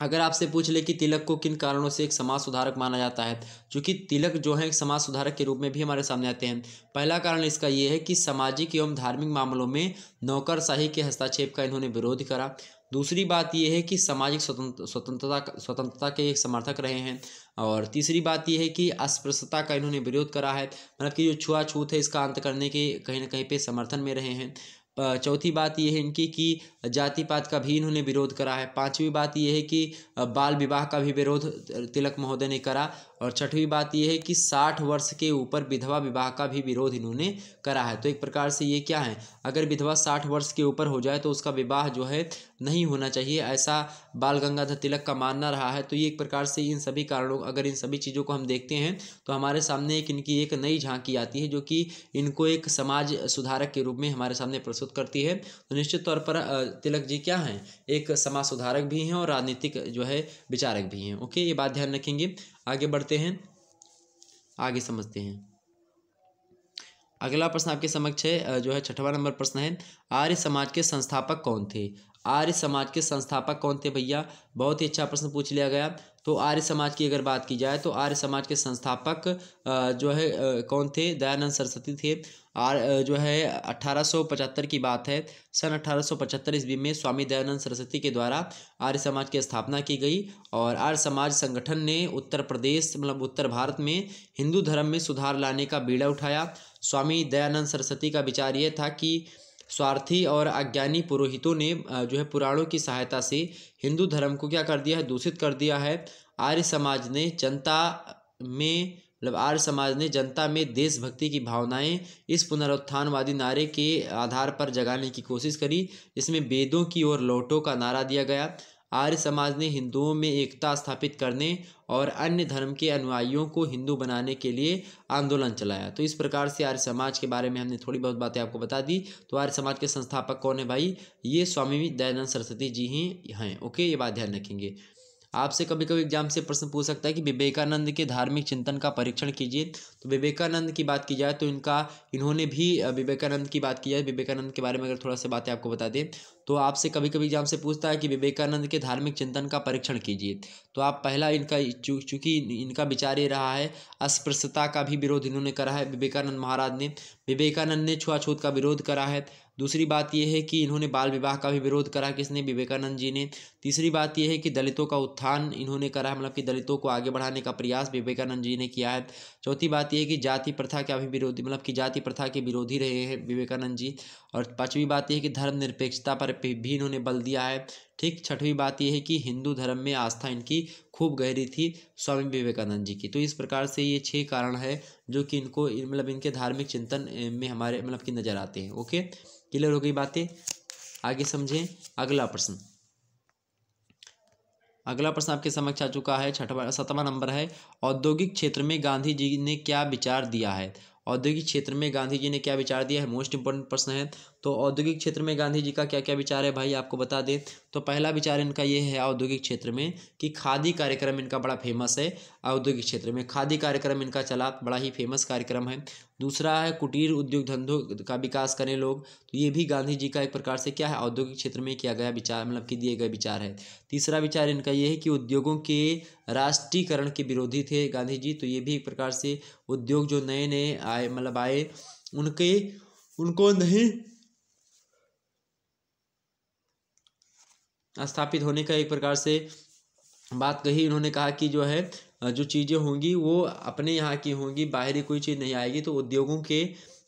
अगर आपसे पूछ ले कि तिलक को किन कारणों से एक समाज सुधारक माना जाता है क्योंकि तिलक जो है एक समाज सुधारक के रूप में भी हमारे सामने आते हैं पहला कारण इसका ये है कि सामाजिक एवं धार्मिक मामलों में नौकरशाही के हस्ताक्षेप का इन्होंने विरोध करा दूसरी बात यह है कि सामाजिक स्वतंत्र स्वतंत्रता स्वतंत्रता के एक समर्थक रहे हैं और तीसरी बात यह है कि अस्पृश्यता का इन्होंने विरोध करा है मतलब कि जो छुआछूत है इसका अंत करने के कहीं ना कहीं पे समर्थन में रहे हैं चौथी बात यह है इनकी कि जाति पात का भी इन्होंने विरोध करा है पांचवी बात यह है कि बाल विवाह का भी विरोध तिलक महोदय ने करा और छठवीं बात यह है कि साठ वर्ष के ऊपर विधवा विवाह का भी विरोध इन्होंने करा है तो एक प्रकार से ये क्या है अगर विधवा साठ वर्ष के ऊपर हो जाए तो उसका विवाह जो है नहीं होना चाहिए ऐसा बाल गंगाधर तिलक का मानना रहा है तो ये एक प्रकार से इन सभी कारणों अगर इन सभी चीज़ों को हम देखते हैं तो हमारे सामने एक इनकी एक नई झांकी आती है जो कि इनको एक समाज सुधारक के रूप में हमारे सामने प्रस्तुत करती है तो निश्चित तौर पर तिलक जी क्या हैं एक समाज सुधारक भी हैं और राजनीतिक जो है विचारक भी हैं ओके ये बात ध्यान रखेंगे आगे बढ़ते हैं आगे समझते हैं अगला प्रश्न आपके समक्ष है जो है छठवां नंबर प्रश्न है आर्य समाज के संस्थापक कौन थे आर्य समाज के संस्थापक कौन थे भैया बहुत ही अच्छा प्रश्न पूछ लिया गया तो आर्य समाज की अगर बात की जाए तो आर्य समाज के संस्थापक जो है कौन थे दयानंद सरस्वती थे आर जो है पचहत्तर की बात है सन पचहत्तर ईस्वी में स्वामी दयानंद सरस्वती के द्वारा आर्य समाज की स्थापना की गई और आर्य समाज संगठन ने उत्तर प्रदेश मतलब उत्तर भारत में हिंदू धर्म में सुधार लाने का बीड़ा उठाया स्वामी दयानंद सरस्वती का विचार ये था कि स्वार्थी और अज्ञानी पुरोहितों ने जो है पुराणों की सहायता से हिंदू धर्म को क्या कर दिया है दूषित कर दिया है आर्य समाज ने जनता में मतलब आर्य समाज ने जनता में देशभक्ति की भावनाएं इस पुनरुत्थानवादी नारे के आधार पर जगाने की कोशिश करी इसमें वेदों की ओर लौटों का नारा दिया गया आर्य समाज ने हिंदुओं में एकता स्थापित करने और अन्य धर्म के अनुयायियों को हिंदू बनाने के लिए आंदोलन चलाया तो इस प्रकार से आर्य समाज के बारे में हमने थोड़ी बहुत बातें आपको बता दी तो आर्य समाज के संस्थापक कौन है भाई ये स्वामी दयानंद सरस्वती जी ही हैं ओके ये बात ध्यान रखेंगे आपसे कभी कभी एग्जाम से प्रश्न पूछ सकता है कि विवेकानंद के धार्मिक चिंतन का परीक्षण कीजिए तो विवेकानंद की बात की जाए तो इनका इन्होंने भी विवेकानंद की बात की जाए विवेकानंद के बारे में अगर थोड़ा सा बातें आपको बता दें तो आपसे कभी कभी एग्जाम से पूछता है कि विवेकानंद के धार्मिक चिंतन का परीक्षण कीजिए तो आप पहला इनका चूँकि इनका विचार ये रहा है अस्पृश्यता का भी विरोध इन्होंने करा है विवेकानंद महाराज ने विवेकानंद ने छुआछूत का विरोध करा है दूसरी बात यह है कि इन्होंने बाल विवाह का भी विरोध करा किसने विवेकानंद जी ने तीसरी बात यह है कि दलितों का उत्थान इन्होंने करा मतलब कि दलितों को आगे बढ़ाने का प्रयास विवेकानंद जी ने किया है चौथी बात यह है कि जाति प्रथा का भी विरोधी मतलब कि जाति प्रथा के विरोधी रहे हैं विवेकानंद जी और पाँचवीं बात यह है कि धर्मनिरपेक्षता पर भी इन्होंने बल दिया है ठीक छठवीं बात यह है कि हिंदू धर्म में आस्था इनकी खूब गहरी थी स्वामी विवेकानंद जी की तो इस प्रकार से ये छह कारण है जो कि इनको मतलब इनके धार्मिक चिंतन में हमारे मतलब की नज़र आते हैं ओके क्लियर हो गई बातें आगे समझें अगला प्रश्न अगला प्रश्न आपके समक्ष आ चुका है छठवा सतवा नंबर है औद्योगिक क्षेत्र में गांधी जी ने क्या विचार दिया है औद्योगिक क्षेत्र में गांधी जी ने क्या विचार दिया है मोस्ट इंपॉर्टेंट प्रश्न है तो औद्योगिक क्षेत्र में गांधी जी का क्या क्या विचार है भाई आपको बता दें तो पहला विचार इनका ये है औद्योगिक क्षेत्र में कि खादी कार्यक्रम इनका बड़ा फेमस है औद्योगिक क्षेत्र में खादी कार्यक्रम इनका चला बड़ा ही फेमस कार्यक्रम है दूसरा है कुटीर उद्योग धंधों का विकास करें लोग तो ये भी गांधी जी का एक प्रकार से क्या है औद्योगिक क्षेत्र में किया गया विचार मतलब कि दिए गए विचार है तीसरा विचार इनका ये है कि उद्योगों के राष्ट्रीयकरण के विरोधी थे गांधी जी तो ये भी एक प्रकार से उद्योग जो नए नए आए मतलब आए उनके उनको नहीं स्थापित होने का एक प्रकार से बात कही इन्होंने कहा कि जो है जो चीज़ें होंगी वो अपने यहाँ की होंगी बाहरी कोई चीज़ नहीं आएगी तो उद्योगों के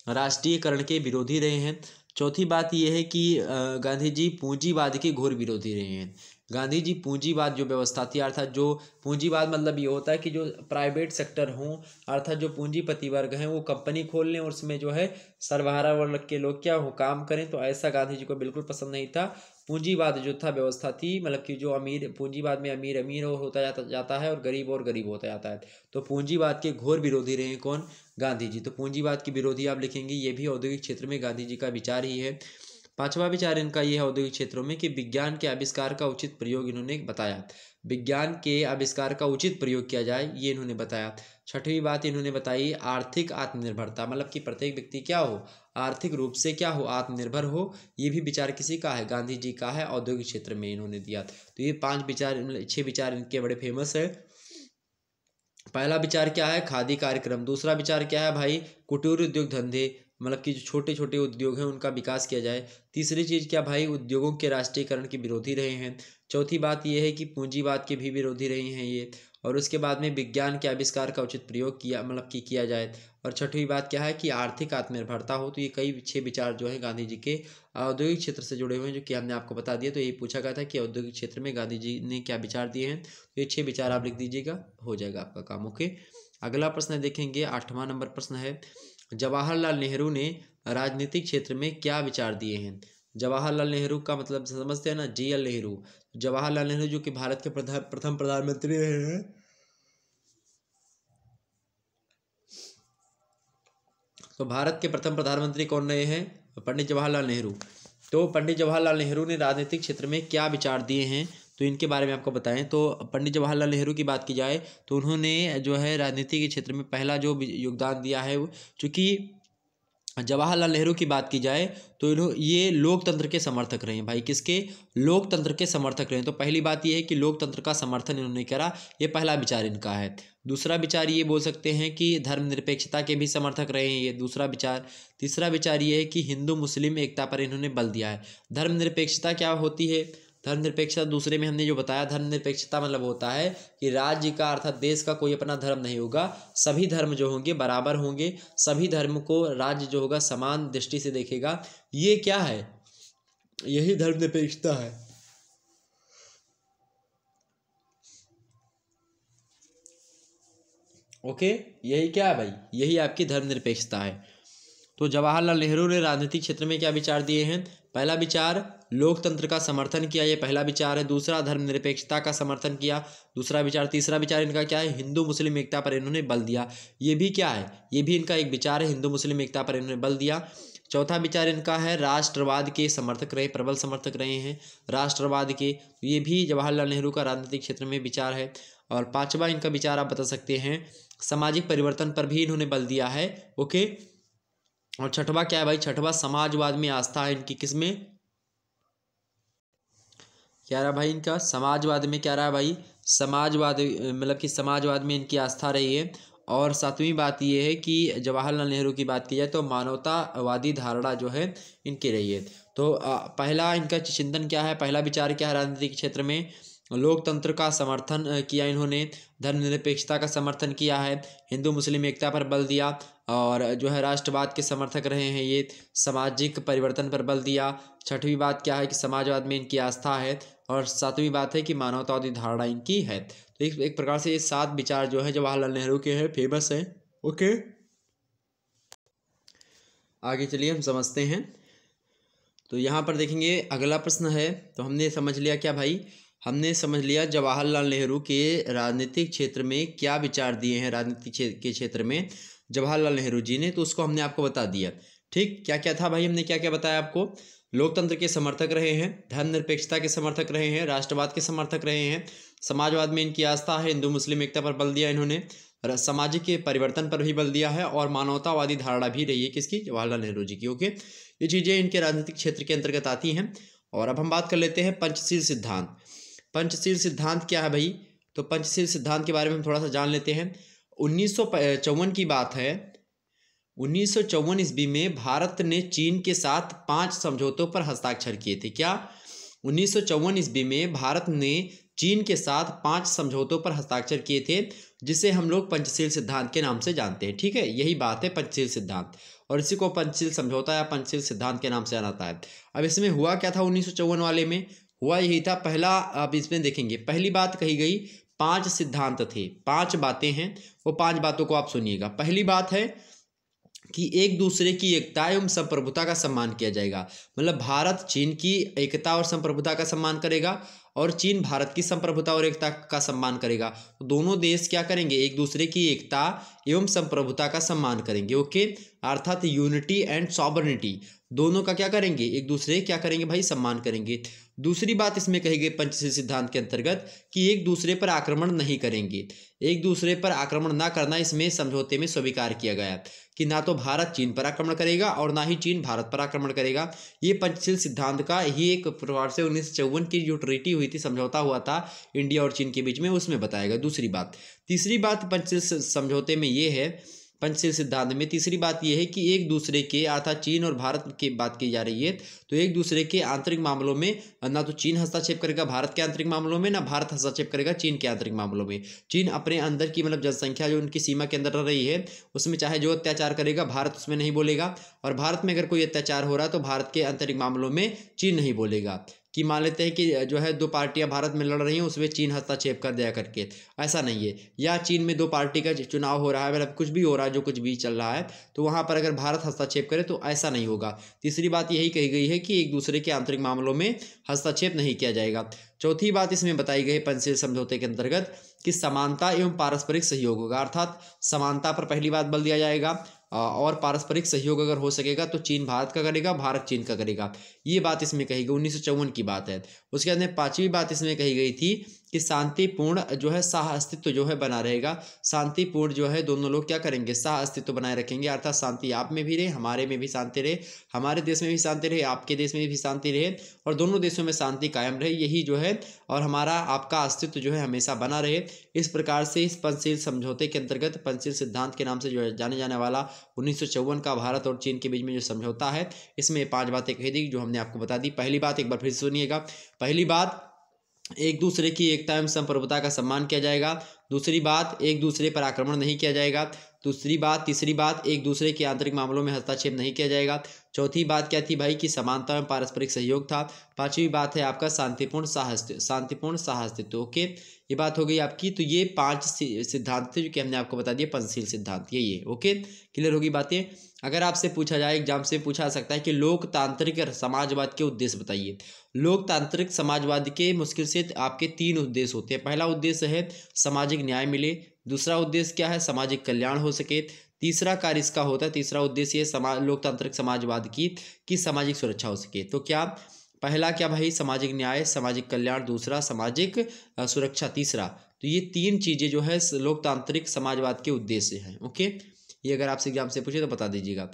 राष्ट्रीयकरण के विरोधी रहे हैं चौथी बात यह है कि गांधी जी पूंजीवाद के घोर विरोधी रहे हैं गांधी जी पूंजीवाद जो व्यवस्था थी अर्थात जो पूंजीवाद मतलब ये होता है कि जो प्राइवेट सेक्टर हों अर्थात जो पूंजीपति वर्ग हैं वो कंपनी खोल लें और उसमें जो है सर्वहारा वर्ग के लोग क्या हो काम करें तो ऐसा गांधी जी को बिल्कुल पसंद नहीं था पूंजीवाद जो था व्यवस्था थी मतलब कि जो अमीर पूंजीवाद में अमीर अमीर होता जाता जाता है और गरीब और गरीब होता जाता है तो पूंजीवाद के घोर विरोधी रहे कौन गांधी जी तो पूंजीवाद के विरोधी आप लिखेंगे ये भी औद्योगिक क्षेत्र में गांधी जी का विचार ही है पांचवा विचार इनका यह है औद्योगिक क्षेत्रों में कि विज्ञान के आविष्कार का उचित प्रयोग इन्होंने बताया विज्ञान के आविष्कार का उचित प्रयोग किया जाए ये इन्होंने बताया छठवीं बात इन्होंने बताई आर्थिक आत्मनिर्भरता मतलब कि प्रत्येक व्यक्ति क्या हो आर्थिक रूप से क्या हो आत्मनिर्भर हो ये भी विचार किसी का है गांधी जी का है औद्योगिक क्षेत्र में इन्होंने दिया तो ये पांच विचार छह विचार इनके बड़े फेमस है पहला विचार क्या है खादी कार्यक्रम दूसरा विचार क्या है भाई कुटीर उद्योग धंधे मतलब कि जो छोटे छोटे उद्योग हैं उनका विकास किया जाए तीसरी चीज़ क्या भाई उद्योगों के राष्ट्रीयकरण के विरोधी रहे हैं चौथी बात यह है कि पूंजीवाद के भी विरोधी रहे हैं ये और उसके बाद में विज्ञान के आविष्कार का उचित प्रयोग किया मतलब कि किया जाए और छठवीं बात क्या है कि आर्थिक आत्मनिर्भरता हो तो ये कई छः विचार जो है गांधी जी के औद्योगिक क्षेत्र से जुड़े हुए हैं जो कि हमने आपको बता दिया तो यही पूछा गया था कि औद्योगिक क्षेत्र में गांधी जी ने क्या विचार दिए हैं तो ये छः विचार आप लिख दीजिएगा हो जाएगा आपका काम ओके अगला प्रश्न देखेंगे आठवां नंबर प्रश्न है जवाहरलाल नेहरू ने राजनीतिक क्षेत्र में क्या विचार दिए हैं जवाहरलाल नेहरू का मतलब समझते हैं ना जी एल नेहरू जवाहरलाल नेहरू जो कि भारत के प्रधान प्रथम प्रधानमंत्री रहे हैं तो भारत के प्रथम प्रधानमंत्री कौन रहे हैं पंडित जवाहरलाल नेहरू तो पंडित जवाहरलाल नेहरू ने राजनीतिक क्षेत्र में क्या विचार दिए हैं तो इनके बारे में आपको बताएं तो पंडित जवाहरलाल नेहरू की बात की जाए तो उन्होंने जो है राजनीति के क्षेत्र में पहला जो योगदान दिया है चूँकि जवाहरलाल नेहरू की बात की जाए तो इन्हों ये लोकतंत्र के समर्थक रहे हैं भाई किसके लोकतंत्र के समर्थक रहे हैं तो पहली बात ये है कि लोकतंत्र का समर्थन इन्होंने करा ये पहला विचार इनका है दूसरा विचार ये बोल सकते हैं कि धर्मनिरपेक्षता के भी समर्थक रहे हैं ये दूसरा विचार तीसरा विचार ये है कि हिंदू मुस्लिम एकता पर इन्होंने बल दिया है धर्मनिरपेक्षता क्या होती है धर्मनिरपेक्षता दूसरे में हमने जो बताया धर्मनिरपेक्षता मतलब होता है कि राज्य का अर्थात देश का कोई अपना धर्म नहीं होगा सभी धर्म जो होंगे बराबर होंगे सभी धर्म को राज्य जो होगा समान दृष्टि से देखेगा ये क्या है यही धर्मनिरपेक्षता है ओके यही क्या है भाई यही आपकी धर्मनिरपेक्षता है तो जवाहरलाल नेहरू ने राजनीतिक क्षेत्र में क्या विचार दिए हैं पहला विचार लोकतंत्र का समर्थन किया ये पहला विचार है दूसरा धर्मनिरपेक्षता का समर्थन किया दूसरा विचार तीसरा विचार इनका क्या है हिंदू मुस्लिम एकता पर इन्होंने बल दिया ये भी क्या है ये भी इनका एक विचार है हिंदू मुस्लिम एकता पर इन्होंने बल दिया चौथा विचार इनका है राष्ट्रवाद के समर्थक रहे प्रबल समर्थक रहे हैं राष्ट्रवाद के तो ये भी जवाहरलाल नेहरू का राजनीतिक क्षेत्र में विचार है और पाँचवा इनका विचार आप बता सकते हैं सामाजिक परिवर्तन पर भी इन्होंने बल दिया है ओके और छठवा क्या है भाई छठवा समाजवाद में आस्था है इनकी किस में क्या रहा भाई इनका समाजवाद में क्या रहा भाई समाजवाद मतलब कि समाजवाद में इनकी आस्था रही है और सातवीं बात यह है कि जवाहरलाल नेहरू की बात की जाए तो मानवतावादी धारणा जो है इनकी रही है तो पहला इनका चिंतन क्या है पहला विचार क्या है राजनीतिक क्षेत्र में लोकतंत्र का समर्थन किया इन्होंने धर्मनिरपेक्षता का समर्थन किया है हिंदू मुस्लिम एकता पर बल दिया और जो है राष्ट्रवाद के समर्थक रहे हैं ये सामाजिक परिवर्तन पर बल दिया छठवीं बात क्या है कि समाजवाद में इनकी आस्था है और सातवीं बात है कि मानवतावादी धारणा इनकी है तो एक, एक प्रकार से ये सात विचार जो है जवाहरलाल नेहरू के हैं फेमस हैं ओके आगे चलिए हम समझते हैं तो यहाँ पर देखेंगे अगला प्रश्न है तो हमने समझ लिया क्या भाई हमने समझ लिया जवाहरलाल नेहरू के राजनीतिक क्षेत्र में क्या विचार दिए हैं राजनीतिक के क्षेत्र में जवाहरलाल नेहरू जी ने तो उसको हमने आपको बता दिया ठीक क्या क्या था भाई हमने क्या क्या बताया आपको लोकतंत्र के समर्थक रहे हैं धर्मनिरपेक्षता के समर्थक रहे हैं राष्ट्रवाद के समर्थक रहे हैं समाजवाद में इनकी आस्था है हिंदू मुस्लिम एकता पर बल दिया इन्होंने सामाजिक के परिवर्तन पर भी बल दिया है और मानवतावादी धारणा भी रही है किसकी जवाहरलाल नेहरू जी की ओके ये चीज़ें इनके राजनीतिक क्षेत्र के अंतर्गत आती हैं और अब हम बात कर लेते हैं पंचशील सिद्धांत पंचशील सिद्धांत क्या है भाई तो पंचशील सिद्धांत के बारे में हम थोड़ा सा जान लेते हैं उन्नीस की बात है उन्नीस सौ ईस्वी में भारत ने चीन के साथ पांच समझौतों पर हस्ताक्षर किए थे क्या उन्नीस सौ ईस्वी में भारत ने चीन के साथ पांच समझौतों पर हस्ताक्षर किए थे जिसे हम लोग पंचशील सिद्धांत के नाम से जानते हैं ठीक है यही बात है पंचशील सिद्धांत और इसी को पंचशील समझौता या पंचशील सिद्धांत के नाम से जाना है अब इसमें हुआ क्या था उन्नीस वाले में हुआ यही था पहला आप इसमें देखेंगे पहली बात कही गई पांच सिद्धांत थे पांच बातें हैं वो पांच बातों को आप सुनिएगा पहली बात है कि एक दूसरे की एकता एवं संप्रभुता का सम्मान किया जाएगा मतलब भारत चीन की एकता और संप्रभुता का सम्मान करेगा और चीन भारत की संप्रभुता और एकता का सम्मान करेगा दोनों देश क्या करेंगे एक दूसरे की एकता एवं संप्रभुता का सम्मान करेंगे ओके अर्थात यूनिटी एंड सॉबर्निटी दोनों का क्या करेंगे एक दूसरे क्या करेंगे भाई सम्मान करेंगे दूसरी बात इसमें कही गई पंचशील सिद्धांत के अंतर्गत कि एक दूसरे पर आक्रमण नहीं करेंगे एक दूसरे पर आक्रमण ना करना इसमें समझौते में स्वीकार किया गया कि ना तो भारत चीन पर आक्रमण करेगा और ना ही चीन भारत पर आक्रमण करेगा ये पंचशील सिद्धांत का ही एक प्रकार से उन्नीस की जो ट्रीटी हुई थी समझौता हुआ था इंडिया और चीन के बीच में उसमें बताया गया दूसरी बात तीसरी बात पंचशील समझौते में ये है पंचशील सिद्धांत में तीसरी बात यह है कि एक दूसरे के अर्थात चीन और भारत की बात की जा रही है तो एक दूसरे के आंतरिक मामलों में ना तो चीन हस्तक्षेप करेगा भारत के आंतरिक मामलों में ना भारत हस्तक्षेप करेगा चीन के आंतरिक मामलों में चीन अपने अंदर की मतलब जनसंख्या जो उनकी सीमा के अंदर रह रही है उसमें चाहे जो अत्याचार करेगा भारत उसमें नहीं बोलेगा और भारत में अगर कोई अत्याचार हो रहा है तो भारत के आंतरिक मामलों में चीन नहीं बोलेगा कि मान लेते हैं कि जो है दो पार्टियां भारत में लड़ रही हैं उसमें चीन हस्तक्षेप कर दिया करके ऐसा नहीं है या चीन में दो पार्टी का चुनाव हो रहा है मतलब कुछ भी हो रहा है जो कुछ भी चल रहा है तो वहाँ पर अगर भारत हस्तक्षेप करे तो ऐसा नहीं होगा तीसरी बात यही कही गई है कि एक दूसरे के आंतरिक मामलों में हस्तक्षेप नहीं किया जाएगा चौथी बात इसमें बताई गई पंचशील समझौते के अंतर्गत कि समानता एवं पारस्परिक सहयोग होगा अर्थात समानता पर पहली बात बल दिया जाएगा और पारस्परिक सहयोग अगर हो सकेगा तो चीन भारत का करेगा भारत चीन का करेगा ये बात इसमें कही गई उन्नीस की बात है उसके बाद में पाँचवीं बात इसमें कही गई थी कि शांतिपूर्ण जो है सह अस्तित्व जो है बना रहेगा शांतिपूर्ण जो है दोनों लोग क्या करेंगे सह अस्तित्व बनाए रखेंगे अर्थात शांति आप में भी रहे हमारे में भी शांति रहे हमारे देश में भी शांति रहे आपके देश में भी शांति रहे और दोनों देशों में शांति कायम रहे यही जो है और हमारा आपका अस्तित्व जो है हमेशा बना रहे इस प्रकार से इस पंचशील समझौते के अंतर्गत पंचशील सिद्धांत के नाम से जो है जाने जाने वाला उन्नीस का भारत और चीन के बीच में जो समझौता है इसमें पाँच बातें कही दी जो हमने आपको बता दी पहली बात एक बार फिर सुनिएगा पहली बात एक दूसरे की एकता एवं संप्रभुता का सम्मान किया जाएगा दूसरी बात एक दूसरे पर आक्रमण नहीं किया जाएगा दूसरी बात तीसरी बात एक दूसरे के आंतरिक मामलों में हस्तक्षेप नहीं किया जाएगा चौथी बात क्या थी भाई कि समानता एवं पारस्परिक सहयोग था पांचवी बात है आपका शांतिपूर्ण साहस शांतिपूर्ण साहस्तित्व ओके ये बात हो गई आपकी तो ये पांच सिद्धांत थे जो कि हमने आपको बता दिया पंचशील सिद्धांत ये ये ओके क्लियर होगी बातें अगर आपसे पूछा जाए एग्जाम से पूछा सकता है कि लोकतांत्रिक समाजवाद के उद्देश्य बताइए लोकतांत्रिक समाजवाद के मुश्किल से आपके तीन उद्देश्य होते हैं पहला उद्देश्य है सामाजिक न्याय मिले दूसरा उद्देश्य क्या है सामाजिक कल्याण हो सके तीसरा कार्य इसका होता है तीसरा उद्देश्य है समाज लोकतांत्रिक समाजवाद की कि सामाजिक सुरक्षा हो सके तो क्या पहला क्या भाई सामाजिक न्याय सामाजिक कल्याण दूसरा सामाजिक सुरक्षा तीसरा तो ये तीन चीज़ें जो है लोकतांत्रिक समाजवाद के उद्देश्य हैं ओके ये अगर आपसे एग्जाम से पूछे तो बता दीजिएगा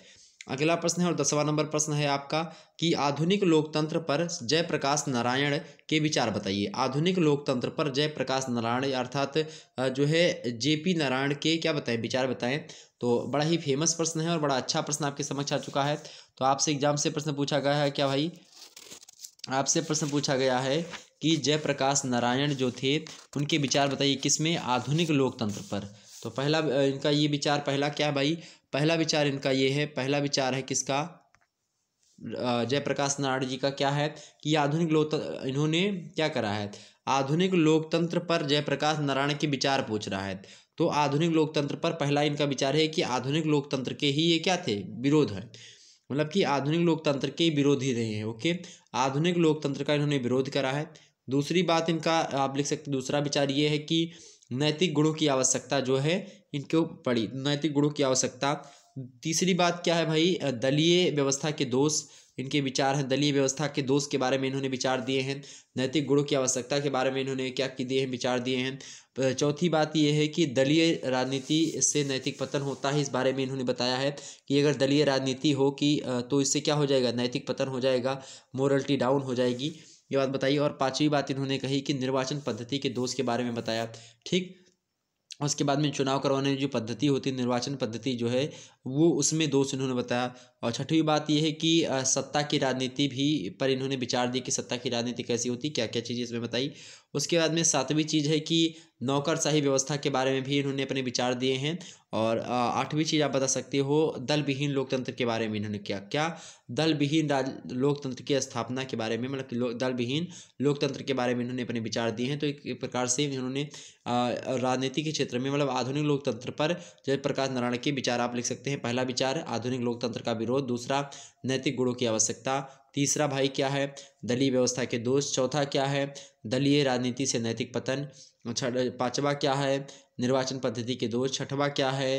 अगला प्रश्न है और दसवां नंबर प्रश्न है आपका कि आधुनिक लोकतंत्र पर जयप्रकाश नारायण के विचार बताइए आधुनिक लोकतंत्र पर जयप्रकाश नारायण अर्थात जो है जेपी नारायण के क्या बताएं विचार बताएं तो बड़ा ही फेमस प्रश्न है और बड़ा अच्छा प्रश्न आपके समक्ष आ चुका है तो आपसे एग्जाम से प्रश्न पूछा गया है क्या भाई आपसे प्रश्न पूछा गया है कि जयप्रकाश नारायण जो थे उनके विचार बताइए किसमें आधुनिक लोकतंत्र पर तो पहला इनका ये विचार पहला क्या है भाई पहला विचार इनका ये है पहला विचार है किसका जयप्रकाश नारायण जी का क्या है कि आधुनिक लोक इन्होंने क्या करा है आधुनिक लोकतंत्र पर जयप्रकाश नारायण के विचार पूछ रहा है तो आधुनिक लोकतंत्र पर पहला इनका विचार है कि आधुनिक लोकतंत्र के ही ये क्या थे विरोध है मतलब कि आधुनिक लोकतंत्र के विरोधी रहे हैं ओके आधुनिक लोकतंत्र का इन्होंने विरोध करा है दूसरी बात इनका आप लिख सकते दूसरा विचार ये है कि नैतिक गुणों की आवश्यकता जो है इनको पड़ी नैतिक गुणों की आवश्यकता तीसरी बात क्या है भाई दलीय व्यवस्था के दोष इनके विचार हैं दलीय व्यवस्था के दोष के बारे में इन्होंने विचार दिए हैं नैतिक गुणों की आवश्यकता के बारे में इन्होंने क्या दिए हैं विचार दिए हैं चौथी बात यह है कि दलीय राजनीति से नैतिक पतन होता है इस बारे में इन्होंने बताया है कि अगर दलीय राजनीति हो कि तो इससे क्या हो जाएगा नैतिक पतन हो जाएगा मोरलिटी डाउन हो जाएगी ये बात बताई और पांचवी बात इन्होंने कही कि निर्वाचन पद्धति के दोष के बारे में बताया ठीक उसके बाद में चुनाव करवाने की जो पद्धति होती है निर्वाचन पद्धति जो है वो उसमें दोष इन्होंने बताया और छठवीं बात यह है कि सत्ता की राजनीति भी पर इन्होंने विचार दी कि सत्ता की राजनीति कैसी होती क्या क्या चीज़ें इसमें बताई उसके बाद में सातवीं चीज़ है कि नौकरशाही व्यवस्था के बारे में भी इन्होंने अपने विचार दिए हैं और आठवीं चीज़ आप बता सकते हो दल विहीन लोकतंत्र के बारे में इन्होंने क्या क्या दल विहीन लोकतंत्र की स्थापना के बारे में मतलब कि दल विहीन लोकतंत्र के बारे में इन्होंने अपने विचार दिए हैं तो एक प्रकार से इन्होंने राजनीति के क्षेत्र में मतलब आधुनिक लोकतंत्र पर जयप्रकाश नारायण के विचार आप लिख सकते हैं पहला विचार आधुनिक लोकतंत्र का विरोध दूसरा नैतिक गुणों की आवश्यकता तीसरा भाई क्या है दलीय व्यवस्था के दोष चौथा क्या है दलीय राजनीति से नैतिक पतन पांचवा क्या है निर्वाचन पद्धति के दोष छठवा क्या है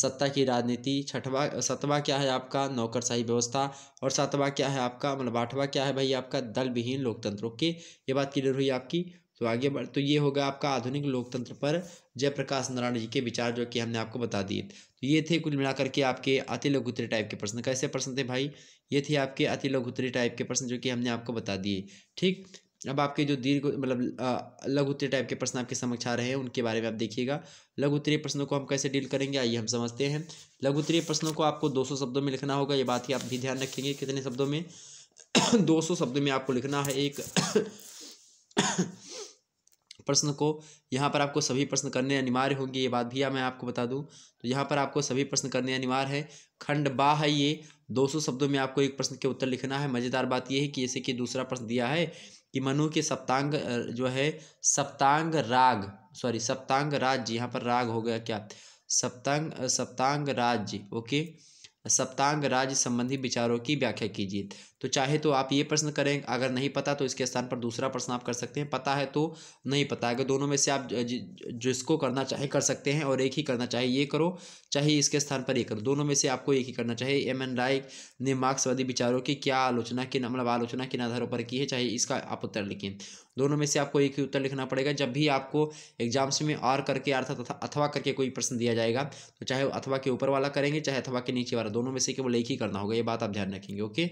सत्ता की राजनीति छठवा सतवा क्या है आपका नौकरशाही व्यवस्था और सातवा क्या है आपका मतलब आठवा क्या है भाई आपका दल विहीन लोकतंत्र ओके ये बात क्लियर हुई आपकी तो आगे बढ़ तो ये होगा आपका आधुनिक लोकतंत्र पर जयप्रकाश नारायण जी के विचार जो कि हमने आपको बता दिए तो ये थे कुल मिलाकर के आपके आते लघुतरे टाइप के प्रश्न कैसे प्रश्न थे भाई ये थे आपके अति लघुतरी टाइप के प्रश्न जो कि हमने आपको बता दिए ठीक अब आपके जो दीर्घ मतलब लघु टाइप के प्रश्न आपके समक्ष आ रहे हैं उनके बारे में आप देखिएगा लघु उत्तरीय प्रश्नों को हम कैसे डील करेंगे आइए हम समझते हैं लघु उत्तरीय प्रश्नों को आपको 200 शब्दों में लिखना होगा ये बात ही आप भी ध्यान रखेंगे कितने शब्दों में 200 शब्दों में आपको लिखना है एक प्रश्न को यहाँ पर आपको सभी प्रश्न करने अनिवार्य होंगे ये बात भी मैं आपको बता दूँ तो यहाँ पर आपको सभी प्रश्न करने अनिवार्य है खंड बा है ये 200 शब्दों में आपको एक प्रश्न के उत्तर लिखना है मज़ेदार बात यह है कि जैसे कि दूसरा प्रश्न दिया है कि मनु के सप्तांग जो है सप्तांग राग सॉरी सप्तांग राज्य यहाँ पर राग हो गया क्या सप्तांग सप्तांग राज्य ओके सप्तांग राज्य संबंधी विचारों की व्याख्या कीजिए तो चाहे तो आप ये प्रश्न करें अगर नहीं पता तो इसके स्थान पर दूसरा प्रश्न आप कर सकते हैं पता है तो नहीं पता अगर दोनों में से आप जिसको करना चाहे कर सकते हैं और एक ही करना चाहे ये करो चाहे इसके स्थान पर ये करो दोनों में से आपको एक ही करना चाहिए एम एन राय ने मार्क्सवादी विचारों की क्या आलोचना किन मतलब आलोचना किन आधारों पर की है चाहे इसका आप उत्तर लिखें दोनों में से आपको एक ही उत्तर लिखना पड़ेगा जब भी आपको एग्जाम्स में और करके अर्थात अथवा करके कोई प्रश्न दिया जाएगा तो चाहे अथवा के ऊपर वाला करेंगे चाहे अथवा के नीचे वाला दोनों में से केवल एक ही करना होगा ये बात आप ध्यान रखेंगे ओके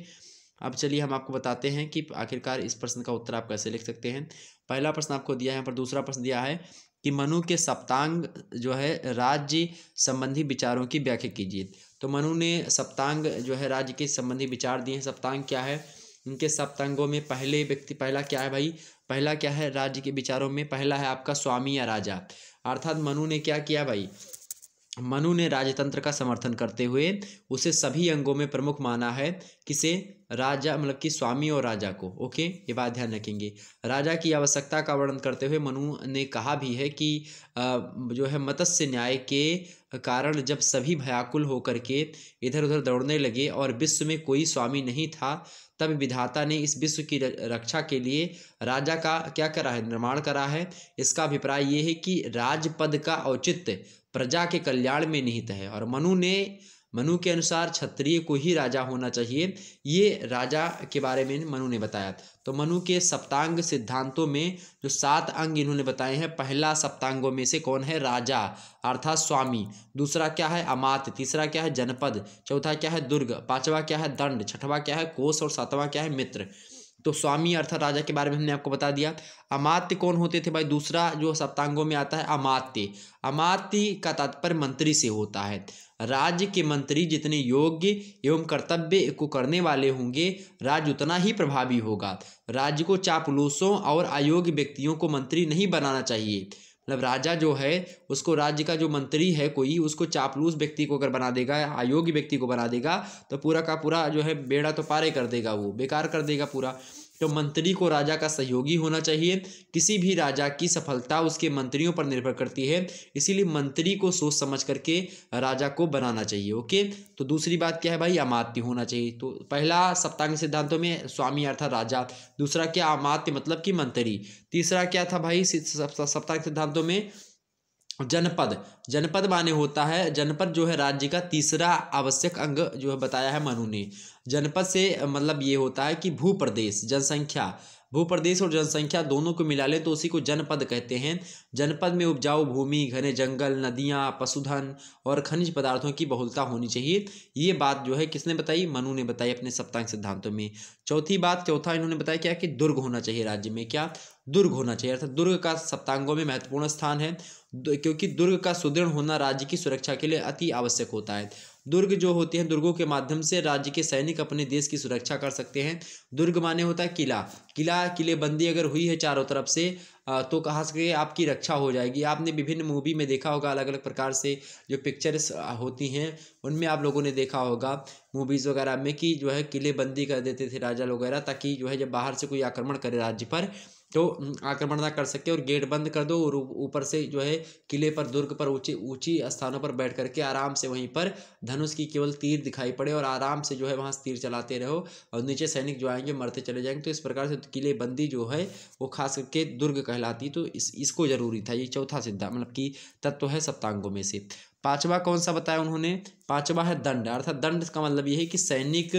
अब चलिए हम आपको बताते हैं कि आखिरकार इस प्रश्न का उत्तर आप कैसे लिख सकते हैं पहला प्रश्न आपको दिया है यहाँ पर दूसरा प्रश्न दिया है कि मनु के सप्तांग जो है राज्य संबंधी विचारों की व्याख्या कीजिए तो मनु ने सप्तांग जो है राज्य के संबंधी विचार दिए हैं सप्तांग क्या है इनके सप्तांगों में पहले व्यक्ति पहला क्या है भाई पहला क्या है राज्य के विचारों में पहला है आपका स्वामी या राजा अर्थात मनु ने क्या किया भाई मनु ने राजतंत्र का समर्थन करते हुए उसे सभी अंगों में प्रमुख माना है किसे राजा मतलब कि स्वामी और राजा को ओके ये बात ध्यान रखेंगे राजा की आवश्यकता का वर्णन करते हुए मनु ने कहा भी है कि जो है मत्स्य न्याय के कारण जब सभी भयाकुल होकर के इधर उधर दौड़ने लगे और विश्व में कोई स्वामी नहीं था तब विधाता ने इस विश्व की रक्षा के लिए राजा का क्या करा है निर्माण करा है इसका अभिप्राय ये है कि राजपद का औचित्य प्रजा के कल्याण में निहित है और मनु ने मनु के अनुसार क्षत्रिय को ही राजा होना चाहिए ये राजा के बारे में मनु ने बताया तो मनु के सप्तांग सिद्धांतों में जो सात अंग इन्होंने बताए हैं पहला सप्तांगों में से कौन है राजा अर्थात स्वामी दूसरा क्या है अमात तीसरा क्या है जनपद चौथा क्या है दुर्ग पांचवा क्या है दंड छठवा क्या है कोष और सातवां क्या है मित्र तो स्वामी अर्थात राजा के बारे में हमने आपको बता दिया अमात्य कौन होते थे भाई दूसरा जो सप्तांगों में आता है अमात्य अमात्य का तात्पर्य मंत्री से होता है राज्य के मंत्री जितने योग्य एवं कर्तव्य को करने वाले होंगे राज्य उतना ही प्रभावी होगा राज्य को चापलूसों और अयोग्य व्यक्तियों को मंत्री नहीं बनाना चाहिए मतलब राजा जो है उसको राज्य का जो मंत्री है कोई उसको चापलूस व्यक्ति को अगर बना देगा अयोग्य व्यक्ति को बना देगा तो पूरा का पूरा जो है बेड़ा तो पारे कर देगा वो बेकार कर देगा पूरा तो मंत्री को राजा का सहयोगी होना चाहिए किसी भी राजा की सफलता उसके मंत्रियों पर निर्भर करती है इसीलिए मंत्री को सोच समझ करके राजा को बनाना चाहिए ओके तो दूसरी बात क्या है भाई अमात्य होना चाहिए तो पहला सप्तांग सिद्धांतों में स्वामी अर्थात राजा दूसरा क्या अमात्य मतलब कि मंत्री तीसरा क्या था भाई सप्तांग सिद्धांतों में जनपद जनपद माने होता है जनपद जो है राज्य का तीसरा आवश्यक अंग जो है बताया है मनु ने जनपद से मतलब ये होता है कि भू प्रदेश जनसंख्या भू प्रदेश और जनसंख्या दोनों को मिला ले तो उसी को जनपद कहते हैं जनपद में उपजाऊ भूमि घने जंगल नदियाँ पशुधन और खनिज पदार्थों की बहुलता होनी चाहिए ये बात जो है किसने बताई मनु ने बताई अपने सप्तांग सिद्धांतों में चौथी बात चौथा इन्होंने बताया क्या कि दुर्ग होना चाहिए राज्य में क्या दुर्ग होना चाहिए अर्थात दुर्ग का सप्तांगों में महत्वपूर्ण स्थान है क्योंकि दुर्ग का सुदृढ़ होना राज्य की सुरक्षा के लिए अति आवश्यक होता है दुर्ग जो होते हैं दुर्गों के माध्यम से राज्य के सैनिक अपने देश की सुरक्षा कर सकते हैं दुर्ग माने होता है किला किला किलेबंदी अगर हुई है चारों तरफ से तो कहा सके आपकी रक्षा हो जाएगी आपने विभिन्न मूवी में देखा होगा अलग अलग प्रकार से जो पिक्चर्स होती हैं उनमें आप लोगों ने देखा होगा मूवीज़ वगैरह में कि जो है किलेबंदी कर देते थे राजा लोग वगैरह ताकि जो है जब बाहर से कोई आक्रमण करे राज्य पर तो आक्रमण ना कर सके और गेट बंद कर दो और ऊपर से जो है किले पर दुर्ग पर ऊंचे ऊंची स्थानों पर बैठ करके आराम से वहीं पर धनुष की केवल तीर दिखाई पड़े और आराम से जो है वहाँ तीर चलाते रहो और नीचे सैनिक जो आएंगे मरते चले जाएंगे तो इस प्रकार से किलेबंदी जो है वो खास करके दुर्ग कहलाती तो इस इसको जरूरी था ये चौथा सिद्धांत मतलब कि तत्व है सप्तांगों में से पांचवा कौन सा बताया उन्होंने पांचवा है दंड अर्थात दंड का मतलब ये है कि सैनिक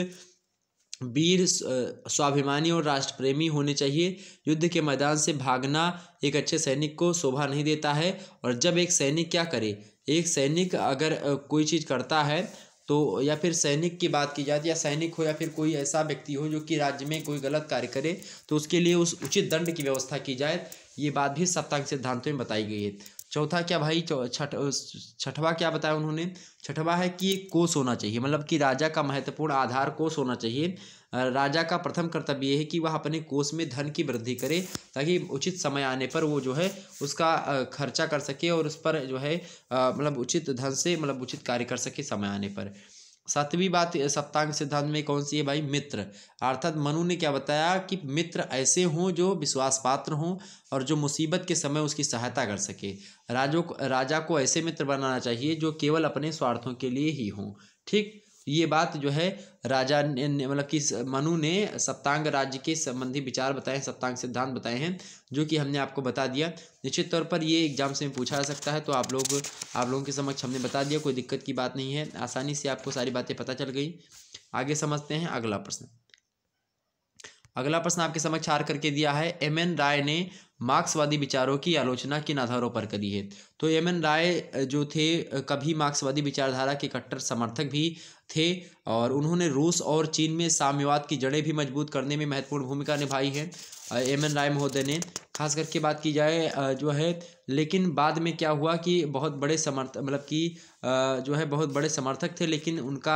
वीर स्वाभिमानी और राष्ट्रप्रेमी होने चाहिए युद्ध के मैदान से भागना एक अच्छे सैनिक को शोभा नहीं देता है और जब एक सैनिक क्या करे एक सैनिक अगर कोई चीज़ करता है तो या फिर सैनिक की बात की जाए या सैनिक हो या फिर कोई ऐसा व्यक्ति हो जो कि राज्य में कोई गलत कार्य करे तो उसके लिए उस उचित दंड की व्यवस्था की जाए ये बात भी सप्तांग सिद्धांतों में बताई गई है चौथा क्या भाई छठ छठवा क्या बताया उन्होंने छठवा है कि कोष होना चाहिए मतलब कि राजा का महत्वपूर्ण आधार कोष होना चाहिए राजा का प्रथम कर्तव्य है कि वह अपने कोष में धन की वृद्धि करे ताकि उचित समय आने पर वो जो है उसका खर्चा कर सके और उस पर जो है मतलब उचित धन से मतलब उचित कार्य कर सके समय आने पर सातवीं बात सप्तांग सिद्धांत में कौन सी है भाई मित्र अर्थात मनु ने क्या बताया कि मित्र ऐसे हों जो विश्वास पात्र हों और जो मुसीबत के समय उसकी सहायता कर सके राजो राजा को ऐसे मित्र बनाना चाहिए जो केवल अपने स्वार्थों के लिए ही हों ठीक ये बात जो है राजा ने मतलब कि मनु ने सप्तांग राज्य के संबंधी विचार बताए सप्तांग सिद्धांत बताए हैं जो कि हमने आपको बता दिया निश्चित तौर पर ये एग्जाम से पूछा जा सकता है तो आप लोग आप लोगों के समक्ष हमने बता दिया कोई दिक्कत की बात नहीं है आसानी से आपको सारी बातें पता चल गई आगे समझते हैं अगला प्रश्न अगला प्रश्न आपके समक्ष हार करके दिया है एम एन राय ने मार्क्सवादी विचारों की आलोचना किन आधारों पर करी है तो एम एन राय जो थे कभी मार्क्सवादी विचारधारा के कट्टर समर्थक भी थे और उन्होंने रूस और चीन में साम्यवाद की जड़ें भी मजबूत करने में महत्वपूर्ण भूमिका निभाई है एम एन राय महोदय ने खास करके बात की जाए जो है लेकिन बाद में क्या हुआ कि बहुत बड़े समर्थक मतलब कि जो है बहुत बड़े समर्थक थे लेकिन उनका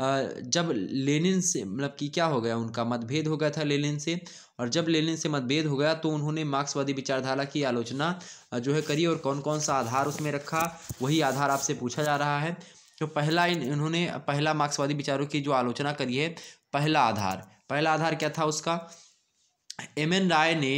जब लेनिन से मतलब कि क्या हो गया उनका मतभेद हो गया था लेनिन से और जब लेनिन से मतभेद हो गया तो उन्होंने मार्क्सवादी विचारधारा की आलोचना जो है करी और कौन कौन सा आधार उसमें रखा वही आधार आपसे पूछा जा रहा है जो पहला इन इन्होंने पहला मार्क्सवादी विचारों की जो आलोचना करी है पहला आधार पहला आधार क्या था उसका एम एन राय ने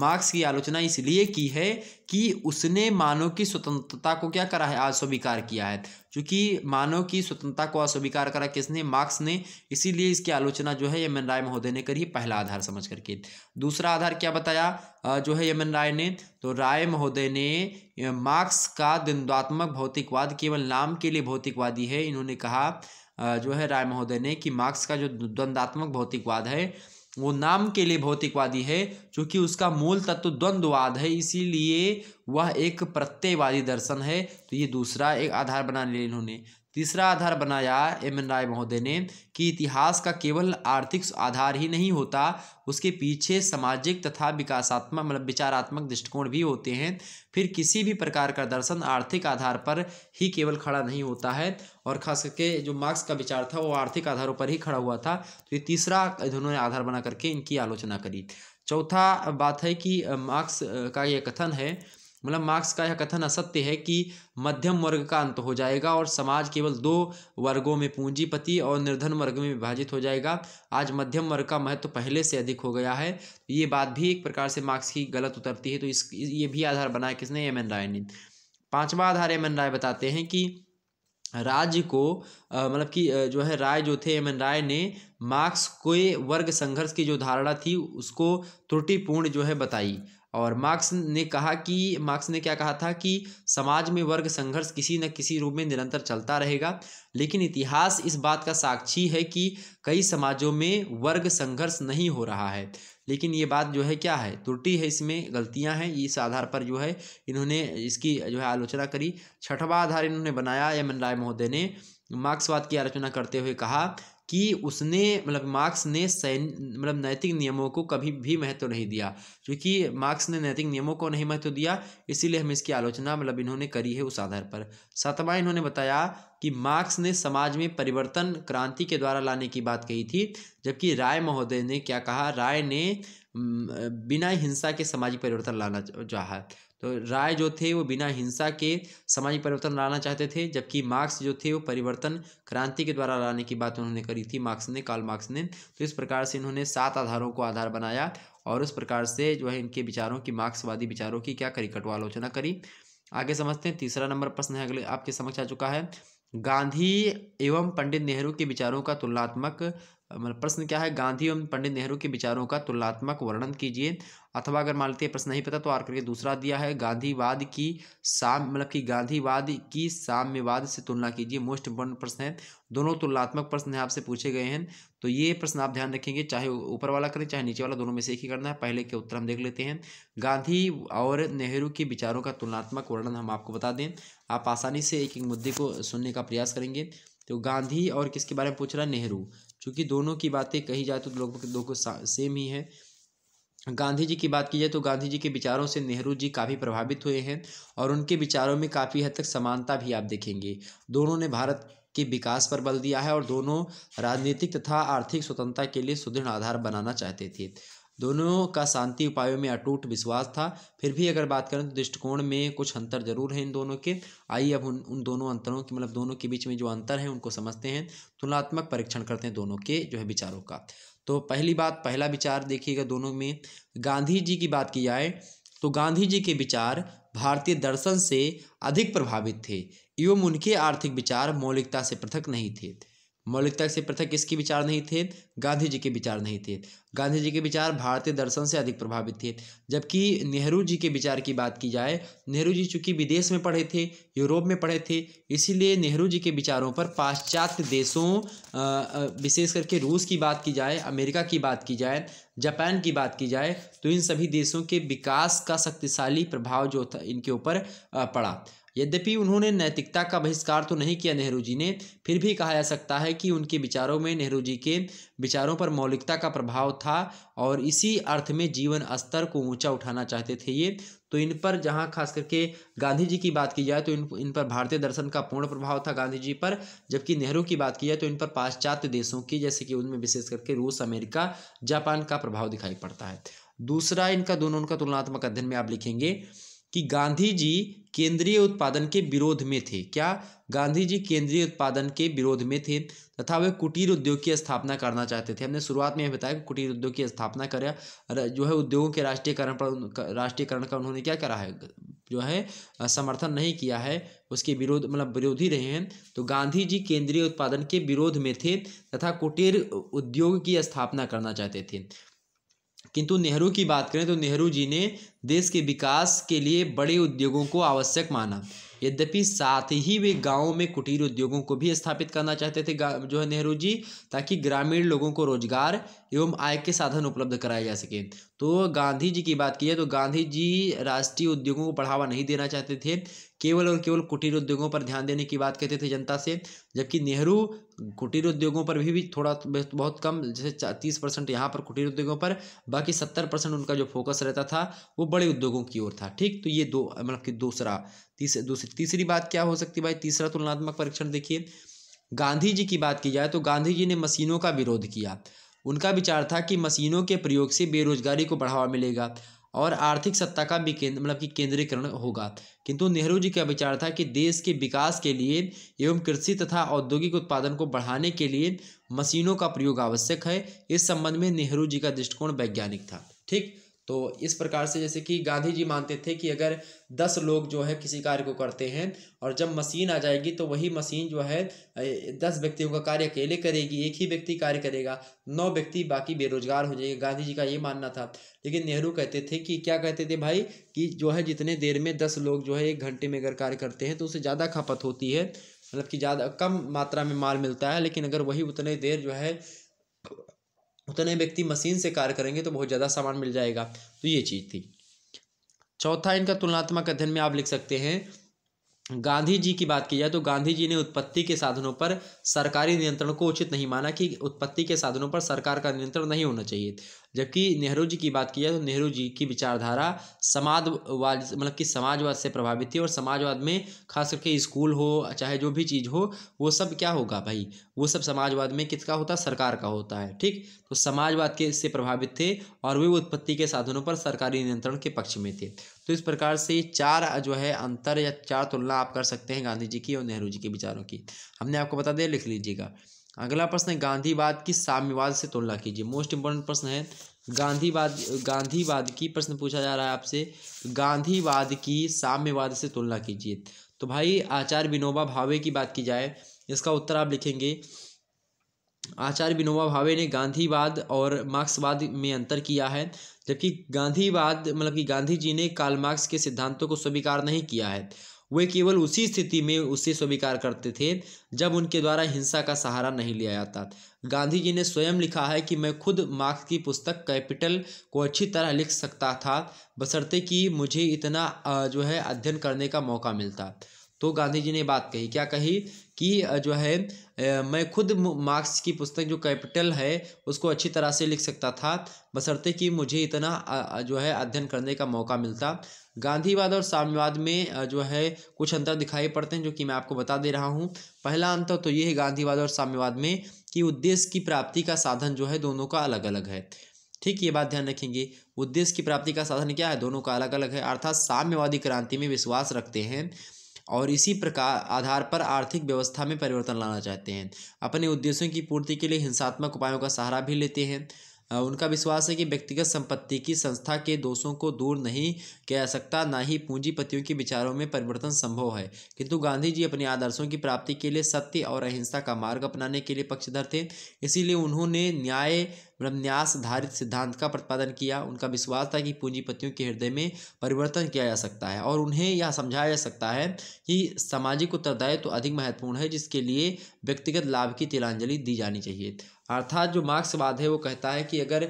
मार्क्स की आलोचना इसलिए की है कि उसने मानव की स्वतंत्रता को क्या करा है अस्वीकार किया है क्योंकि मानव की स्वतंत्रता को अस्वीकार करा किसने मार्क्स ने इसीलिए इसकी आलोचना जो है एम एन राय महोदय ने करी पहला आधार समझ करके दूसरा आधार क्या बताया जो है एम एन राय ने तो राय महोदय ने मार्क्स का द्वंद्वात्मक भौतिकवाद केवल नाम के लिए भौतिकवादी है इन्होंने कहा जो है राय महोदय ने कि मार्क्स का जो द्वंद्वात्मक भौतिकवाद है वो नाम के लिए भौतिकवादी है क्योंकि उसका मूल तत्व द्वंद्ववाद है इसीलिए वह एक प्रत्ययवादी दर्शन है तो ये दूसरा एक आधार बना लिया इन्होंने तीसरा आधार बनाया एम एन राय महोदय ने कि इतिहास का केवल आर्थिक आधार ही नहीं होता उसके पीछे सामाजिक तथा विकासात्मक मतलब विचारात्मक दृष्टिकोण भी होते हैं फिर किसी भी प्रकार का दर्शन आर्थिक आधार पर ही केवल खड़ा नहीं होता है और खास करके जो मार्क्स का विचार था वो आर्थिक आधारों पर ही खड़ा हुआ था तो ये तीसरा इन्होंने आधार बना करके इनकी आलोचना करी चौथा बात है कि मार्क्स का यह कथन है मतलब मार्क्स का यह कथन असत्य है कि मध्यम वर्ग का अंत हो जाएगा और समाज केवल दो वर्गों में पूंजीपति और निर्धन वर्ग में विभाजित हो जाएगा आज मध्यम वर्ग का महत्व तो पहले से अधिक हो गया है ये बात भी एक प्रकार से मार्क्स की गलत उतरती है तो इस ये भी आधार बनाया किसने एम एन राय ने पाँचवा आधार एम एन राय बताते हैं कि राज्य को मतलब कि जो है राय जो थे एम एन राय ने मार्क्स को वर्ग संघर्ष की जो धारणा थी उसको त्रुटिपूर्ण जो है बताई और मार्क्स ने कहा कि मार्क्स ने क्या कहा था कि समाज में वर्ग संघर्ष किसी न किसी रूप में निरंतर चलता रहेगा लेकिन इतिहास इस बात का साक्षी है कि कई समाजों में वर्ग संघर्ष नहीं हो रहा है लेकिन ये बात जो है क्या है त्रुटि है इसमें गलतियाँ हैं इस आधार पर जो है इन्होंने इसकी जो है आलोचना करी छठवा आधार इन्होंने बनाया एम एन राय महोदय ने मार्क्सवाद की आलोचना करते हुए कहा कि उसने मतलब मार्क्स ने सैन मतलब नैतिक नियमों को कभी भी महत्व नहीं दिया क्योंकि मार्क्स ने नैतिक नियमों को नहीं महत्व दिया इसीलिए हम इसकी आलोचना मतलब इन्होंने करी है उस आधार पर सातवां इन्होंने बताया कि मार्क्स ने समाज में परिवर्तन क्रांति के द्वारा लाने की बात कही थी जबकि राय महोदय ने क्या कहा राय ने बिना हिंसा के सामाजिक परिवर्तन लाना चाहा तो राय जो थे वो बिना हिंसा के सामाजिक परिवर्तन लाना चाहते थे जबकि मार्क्स जो थे वो परिवर्तन क्रांति के द्वारा लाने की बात उन्होंने करी थी मार्क्स ने कार्ल मार्क्स ने तो इस प्रकार से इन्होंने सात आधारों को आधार बनाया और उस प्रकार से जो है इनके विचारों की मार्क्सवादी विचारों की क्या करी आलोचना करी आगे समझते हैं तीसरा नंबर प्रश्न है अगले आपके समक्ष आ चुका है गांधी एवं पंडित नेहरू के विचारों का तुलनात्मक मतलब प्रश्न क्या है गांधी एवं पंडित नेहरू के विचारों का तुलनात्मक वर्णन कीजिए अथवा अगर मान लेते हैं प्रश्न नहीं पता तो आर करके दूसरा दिया है गांधीवाद की साम मतलब कि गांधीवाद की साम्यवाद से तुलना कीजिए मोस्ट इम्पोर्टेंट प्रश्न है दोनों तुलनात्मक प्रश्न आपसे पूछे गए हैं तो ये प्रश्न आप ध्यान रखेंगे चाहे ऊपर वाला करें चाहे नीचे वाला दोनों में से एक ही करना है पहले के उत्तर हम देख लेते हैं गांधी और नेहरू के विचारों का तुलनात्मक वर्णन हम आपको बता दें आप आसानी से एक एक मुद्दे को सुनने का प्रयास करेंगे तो गांधी और किसके बारे में पूछ रहा है नेहरू चूँकि दोनों की बातें कही जाए तो लोग को सेम ही है गांधी जी की बात की जाए तो गांधी जी के विचारों से नेहरू जी काफ़ी प्रभावित हुए हैं और उनके विचारों में काफ़ी हद तक समानता भी आप देखेंगे दोनों ने भारत के विकास पर बल दिया है और दोनों राजनीतिक तथा आर्थिक स्वतंत्रता के लिए सुदृढ़ आधार बनाना चाहते थे दोनों का शांति उपायों में अटूट विश्वास था फिर भी अगर बात करें तो दृष्टिकोण में कुछ अंतर जरूर है इन दोनों के आइए अब उन उन दोनों अंतरों के मतलब दोनों के बीच में जो अंतर है उनको समझते हैं तुलनात्मक परीक्षण करते हैं दोनों के जो है विचारों का तो पहली बात पहला विचार देखिएगा दोनों में गांधी जी की बात की जाए तो गांधी जी के विचार भारतीय दर्शन से अधिक प्रभावित थे एवं उनके आर्थिक विचार मौलिकता से पृथक नहीं थे मौलिकता से पृथक किसके विचार नहीं थे गांधी जी के विचार नहीं थे गांधी जी के विचार भारतीय दर्शन से अधिक प्रभावित थे जबकि नेहरू जी के विचार की बात की जाए नेहरू जी चूंकि विदेश में पढ़े थे यूरोप में पढ़े थे इसीलिए नेहरू जी के विचारों पर पाश्चात्य देशों विशेष करके रूस की बात की जाए अमेरिका की बात की जाए जापान की बात की जाए तो इन सभी देशों के विकास का शक्तिशाली प्रभाव जो था इनके ऊपर पड़ा यद्यपि उन्होंने नैतिकता का बहिष्कार तो नहीं किया नेहरू जी ने फिर भी कहा जा सकता है कि उनके विचारों में नेहरू जी के विचारों पर मौलिकता का प्रभाव था और इसी अर्थ में जीवन स्तर को ऊंचा उठाना चाहते थे ये तो इन पर जहाँ खास करके गांधी जी की बात की जाए तो इन इन पर भारतीय दर्शन का पूर्ण प्रभाव था गांधी जी पर जबकि नेहरू की बात की जाए तो इन पर पाश्चात्य देशों की जैसे कि उनमें विशेष करके रूस अमेरिका जापान का प्रभाव दिखाई पड़ता है दूसरा इनका दोनों का तुलनात्मक अध्ययन में आप लिखेंगे कि गांधी जी केंद्रीय उत्पादन के विरोध में थे क्या गांधी जी केंद्रीय उत्पादन के विरोध में थे तथा वे कुटीर उद्योग की स्थापना करना चाहते थे हमने शुरुआत में यह बताया कि कुटीर उद्योग की स्थापना कर जो है उद्योगों के राष्ट्रीयकरण पर राष्ट्रीयकरण का उन्होंने क्या करा है जो है समर्थन नहीं किया है उसके विरोध मतलब विरोधी रहे हैं तो गांधी जी केंद्रीय उत्पादन के विरोध में थे तथा कुटीर उद्योग की स्थापना करना चाहते थे किंतु नेहरू की बात करें तो नेहरू जी ने देश के विकास के लिए बड़े उद्योगों को आवश्यक माना यद्यपि साथ ही वे गाँव में कुटीर उद्योगों को भी स्थापित करना चाहते थे जो है नेहरू जी ताकि ग्रामीण लोगों को रोजगार एवं आय के साधन उपलब्ध कराए जा सके तो गांधी जी की बात की जाए तो गांधी जी राष्ट्रीय उद्योगों को बढ़ावा नहीं देना चाहते थे केवल और केवल कुटीर उद्योगों पर ध्यान देने की बात कहते थे जनता से जबकि नेहरू कुटीर उद्योगों पर भी, भी थोड़ा बहुत कम जैसे तीस परसेंट यहाँ पर कुटीर उद्योगों पर बाकी सत्तर परसेंट उनका जो फोकस रहता था वो बड़े उद्योगों की ओर था ठीक तो ये दो मतलब कि दूसरा तीस दूसरी तीसरी बात क्या हो सकती है भाई तीसरा तुलनात्मक परीक्षण देखिए गांधी जी की बात की जाए तो गांधी जी ने मशीनों का विरोध किया उनका विचार था कि मशीनों के प्रयोग से बेरोजगारी को बढ़ावा मिलेगा और आर्थिक सत्ता का भी केंद्र मतलब कि केंद्रीकरण होगा किंतु नेहरू जी का विचार था कि देश के विकास के लिए एवं कृषि तथा औद्योगिक उत्पादन को बढ़ाने के लिए मशीनों का प्रयोग आवश्यक है इस संबंध में नेहरू जी का दृष्टिकोण वैज्ञानिक था ठीक तो इस प्रकार से जैसे कि गांधी जी मानते थे कि अगर दस लोग जो है किसी कार्य को करते हैं और जब मशीन आ जाएगी तो वही मशीन जो है दस व्यक्तियों का कार्य अकेले करेगी एक ही व्यक्ति कार्य करेगा नौ व्यक्ति बाकी बेरोजगार हो जाएगा गांधी जी का ये मानना था लेकिन नेहरू कहते थे कि क्या कहते थे भाई कि जो है जितने देर में दस लोग जो है एक घंटे में अगर कार्य करते हैं तो उससे ज़्यादा खपत होती है मतलब कि ज़्यादा कम मात्रा में माल मिलता है लेकिन अगर वही उतने देर जो है उतने व्यक्ति मशीन से कार्य करेंगे तो बहुत ज़्यादा सामान मिल जाएगा तो ये चीज़ थी चौथा इनका तुलनात्मक अध्ययन में आप लिख सकते हैं गांधी जी की बात की जाए तो गांधी जी ने उत्पत्ति के साधनों पर सरकारी नियंत्रण को उचित नहीं माना कि उत्पत्ति के साधनों पर सरकार का नियंत्रण नहीं होना चाहिए जबकि नेहरू जी की बात की जाए तो नेहरू जी की विचारधारा समाजवाद मतलब कि समाजवाद से प्रभावित थी और समाजवाद में खास करके स्कूल हो चाहे जो भी चीज़ हो वो सब क्या होगा भाई वो सब समाजवाद में किसका होता है सरकार का होता है ठीक तो समाजवाद के से प्रभावित थे और वे उत्पत्ति के साधनों पर सरकारी नियंत्रण के पक्ष में थे तो इस प्रकार से चार जो है अंतर या चार तुलना आप कर सकते हैं गांधी जी की और नेहरू जी के विचारों की हमने आपको बता दिया लिख लीजिएगा अगला प्रश्न है गांधीवाद की साम्यवाद से तुलना कीजिए मोस्ट इंपॉर्टेंट प्रश्न है गांधीवाद गांधीवाद की प्रश्न पूछा जा रहा है आपसे गांधीवाद की साम्यवाद से तुलना कीजिए तो भाई आचार्य विनोबा भावे की बात की जाए इसका उत्तर आप लिखेंगे आचार्य विनोबा भावे ने गांधीवाद और मार्क्सवाद में अंतर किया है जबकि गांधीवाद मतलब कि गांधी जी ने कार्ल मार्क्स के सिद्धांतों को स्वीकार नहीं किया है वे केवल उसी स्थिति में उसे स्वीकार करते थे जब उनके द्वारा हिंसा का सहारा नहीं लिया जाता गांधी जी ने स्वयं लिखा है कि मैं खुद मार्क्स की पुस्तक कैपिटल को अच्छी तरह लिख सकता था बशर्ते कि मुझे इतना जो है अध्ययन करने का मौका मिलता तो गांधी जी ने बात कही क्या कही कि जो है मैं खुद मार्क्स की पुस्तक जो कैपिटल है उसको अच्छी तरह से लिख सकता था बसरते कि मुझे इतना जो है अध्ययन करने का मौका मिलता गांधीवाद और साम्यवाद में जो है कुछ अंतर दिखाई पड़ते हैं जो कि मैं आपको बता दे रहा हूँ पहला अंतर तो ये है गांधीवाद और साम्यवाद में कि उद्देश्य की प्राप्ति का साधन जो है दोनों का अलग अलग है ठीक ये बात ध्यान रखेंगे उद्देश्य की प्राप्ति का साधन क्या है दोनों का अलग अलग है अर्थात साम्यवादी क्रांति में विश्वास रखते हैं और इसी प्रकार आधार पर आर्थिक व्यवस्था में परिवर्तन लाना चाहते हैं अपने उद्देश्यों की पूर्ति के लिए हिंसात्मक उपायों का सहारा भी लेते हैं उनका विश्वास है कि व्यक्तिगत संपत्ति की संस्था के दोषों को दूर नहीं किया जा सकता ना ही पूंजीपतियों के विचारों में परिवर्तन संभव है किंतु गांधी जी अपने आदर्शों की प्राप्ति के लिए सत्य और अहिंसा का मार्ग अपनाने के लिए पक्षधर थे इसीलिए उन्होंने न्याय ब्रह्मन्यास आधारित सिद्धांत का प्रतिपादन किया उनका विश्वास था कि पूंजीपतियों के हृदय में परिवर्तन किया जा सकता है और उन्हें यह समझाया जा सकता है कि सामाजिक उत्तरदायित्व तो अधिक महत्वपूर्ण है जिसके लिए व्यक्तिगत लाभ की तिलांजलि दी जानी चाहिए अर्थात जो मार्क्सवाद है वो कहता है कि अगर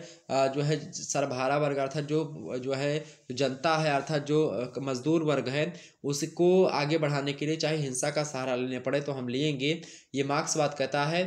जो है सरभारा वर्ग अर्थात जो जो है जनता है अर्थात जो मजदूर वर्ग है उसको आगे बढ़ाने के लिए चाहे हिंसा का सहारा लेने पड़े तो हम लेंगे ये मार्क्सवाद कहता है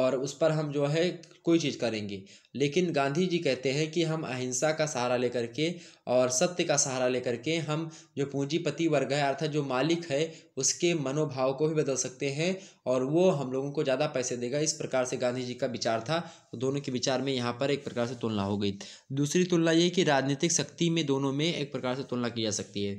और उस पर हम जो है कोई चीज़ करेंगे लेकिन गांधी जी कहते हैं कि हम अहिंसा का सहारा लेकर के और सत्य का सहारा लेकर के हम जो पूंजीपति वर्ग है अर्थात जो मालिक है उसके मनोभाव को भी बदल सकते हैं और वो हम लोगों को ज़्यादा पैसे देगा इस प्रकार से गांधी जी का विचार था तो दोनों के विचार में यहाँ पर एक प्रकार से तुलना हो गई दूसरी तुलना ये कि राजनीतिक शक्ति में दोनों में एक प्रकार से तुलना की जा सकती है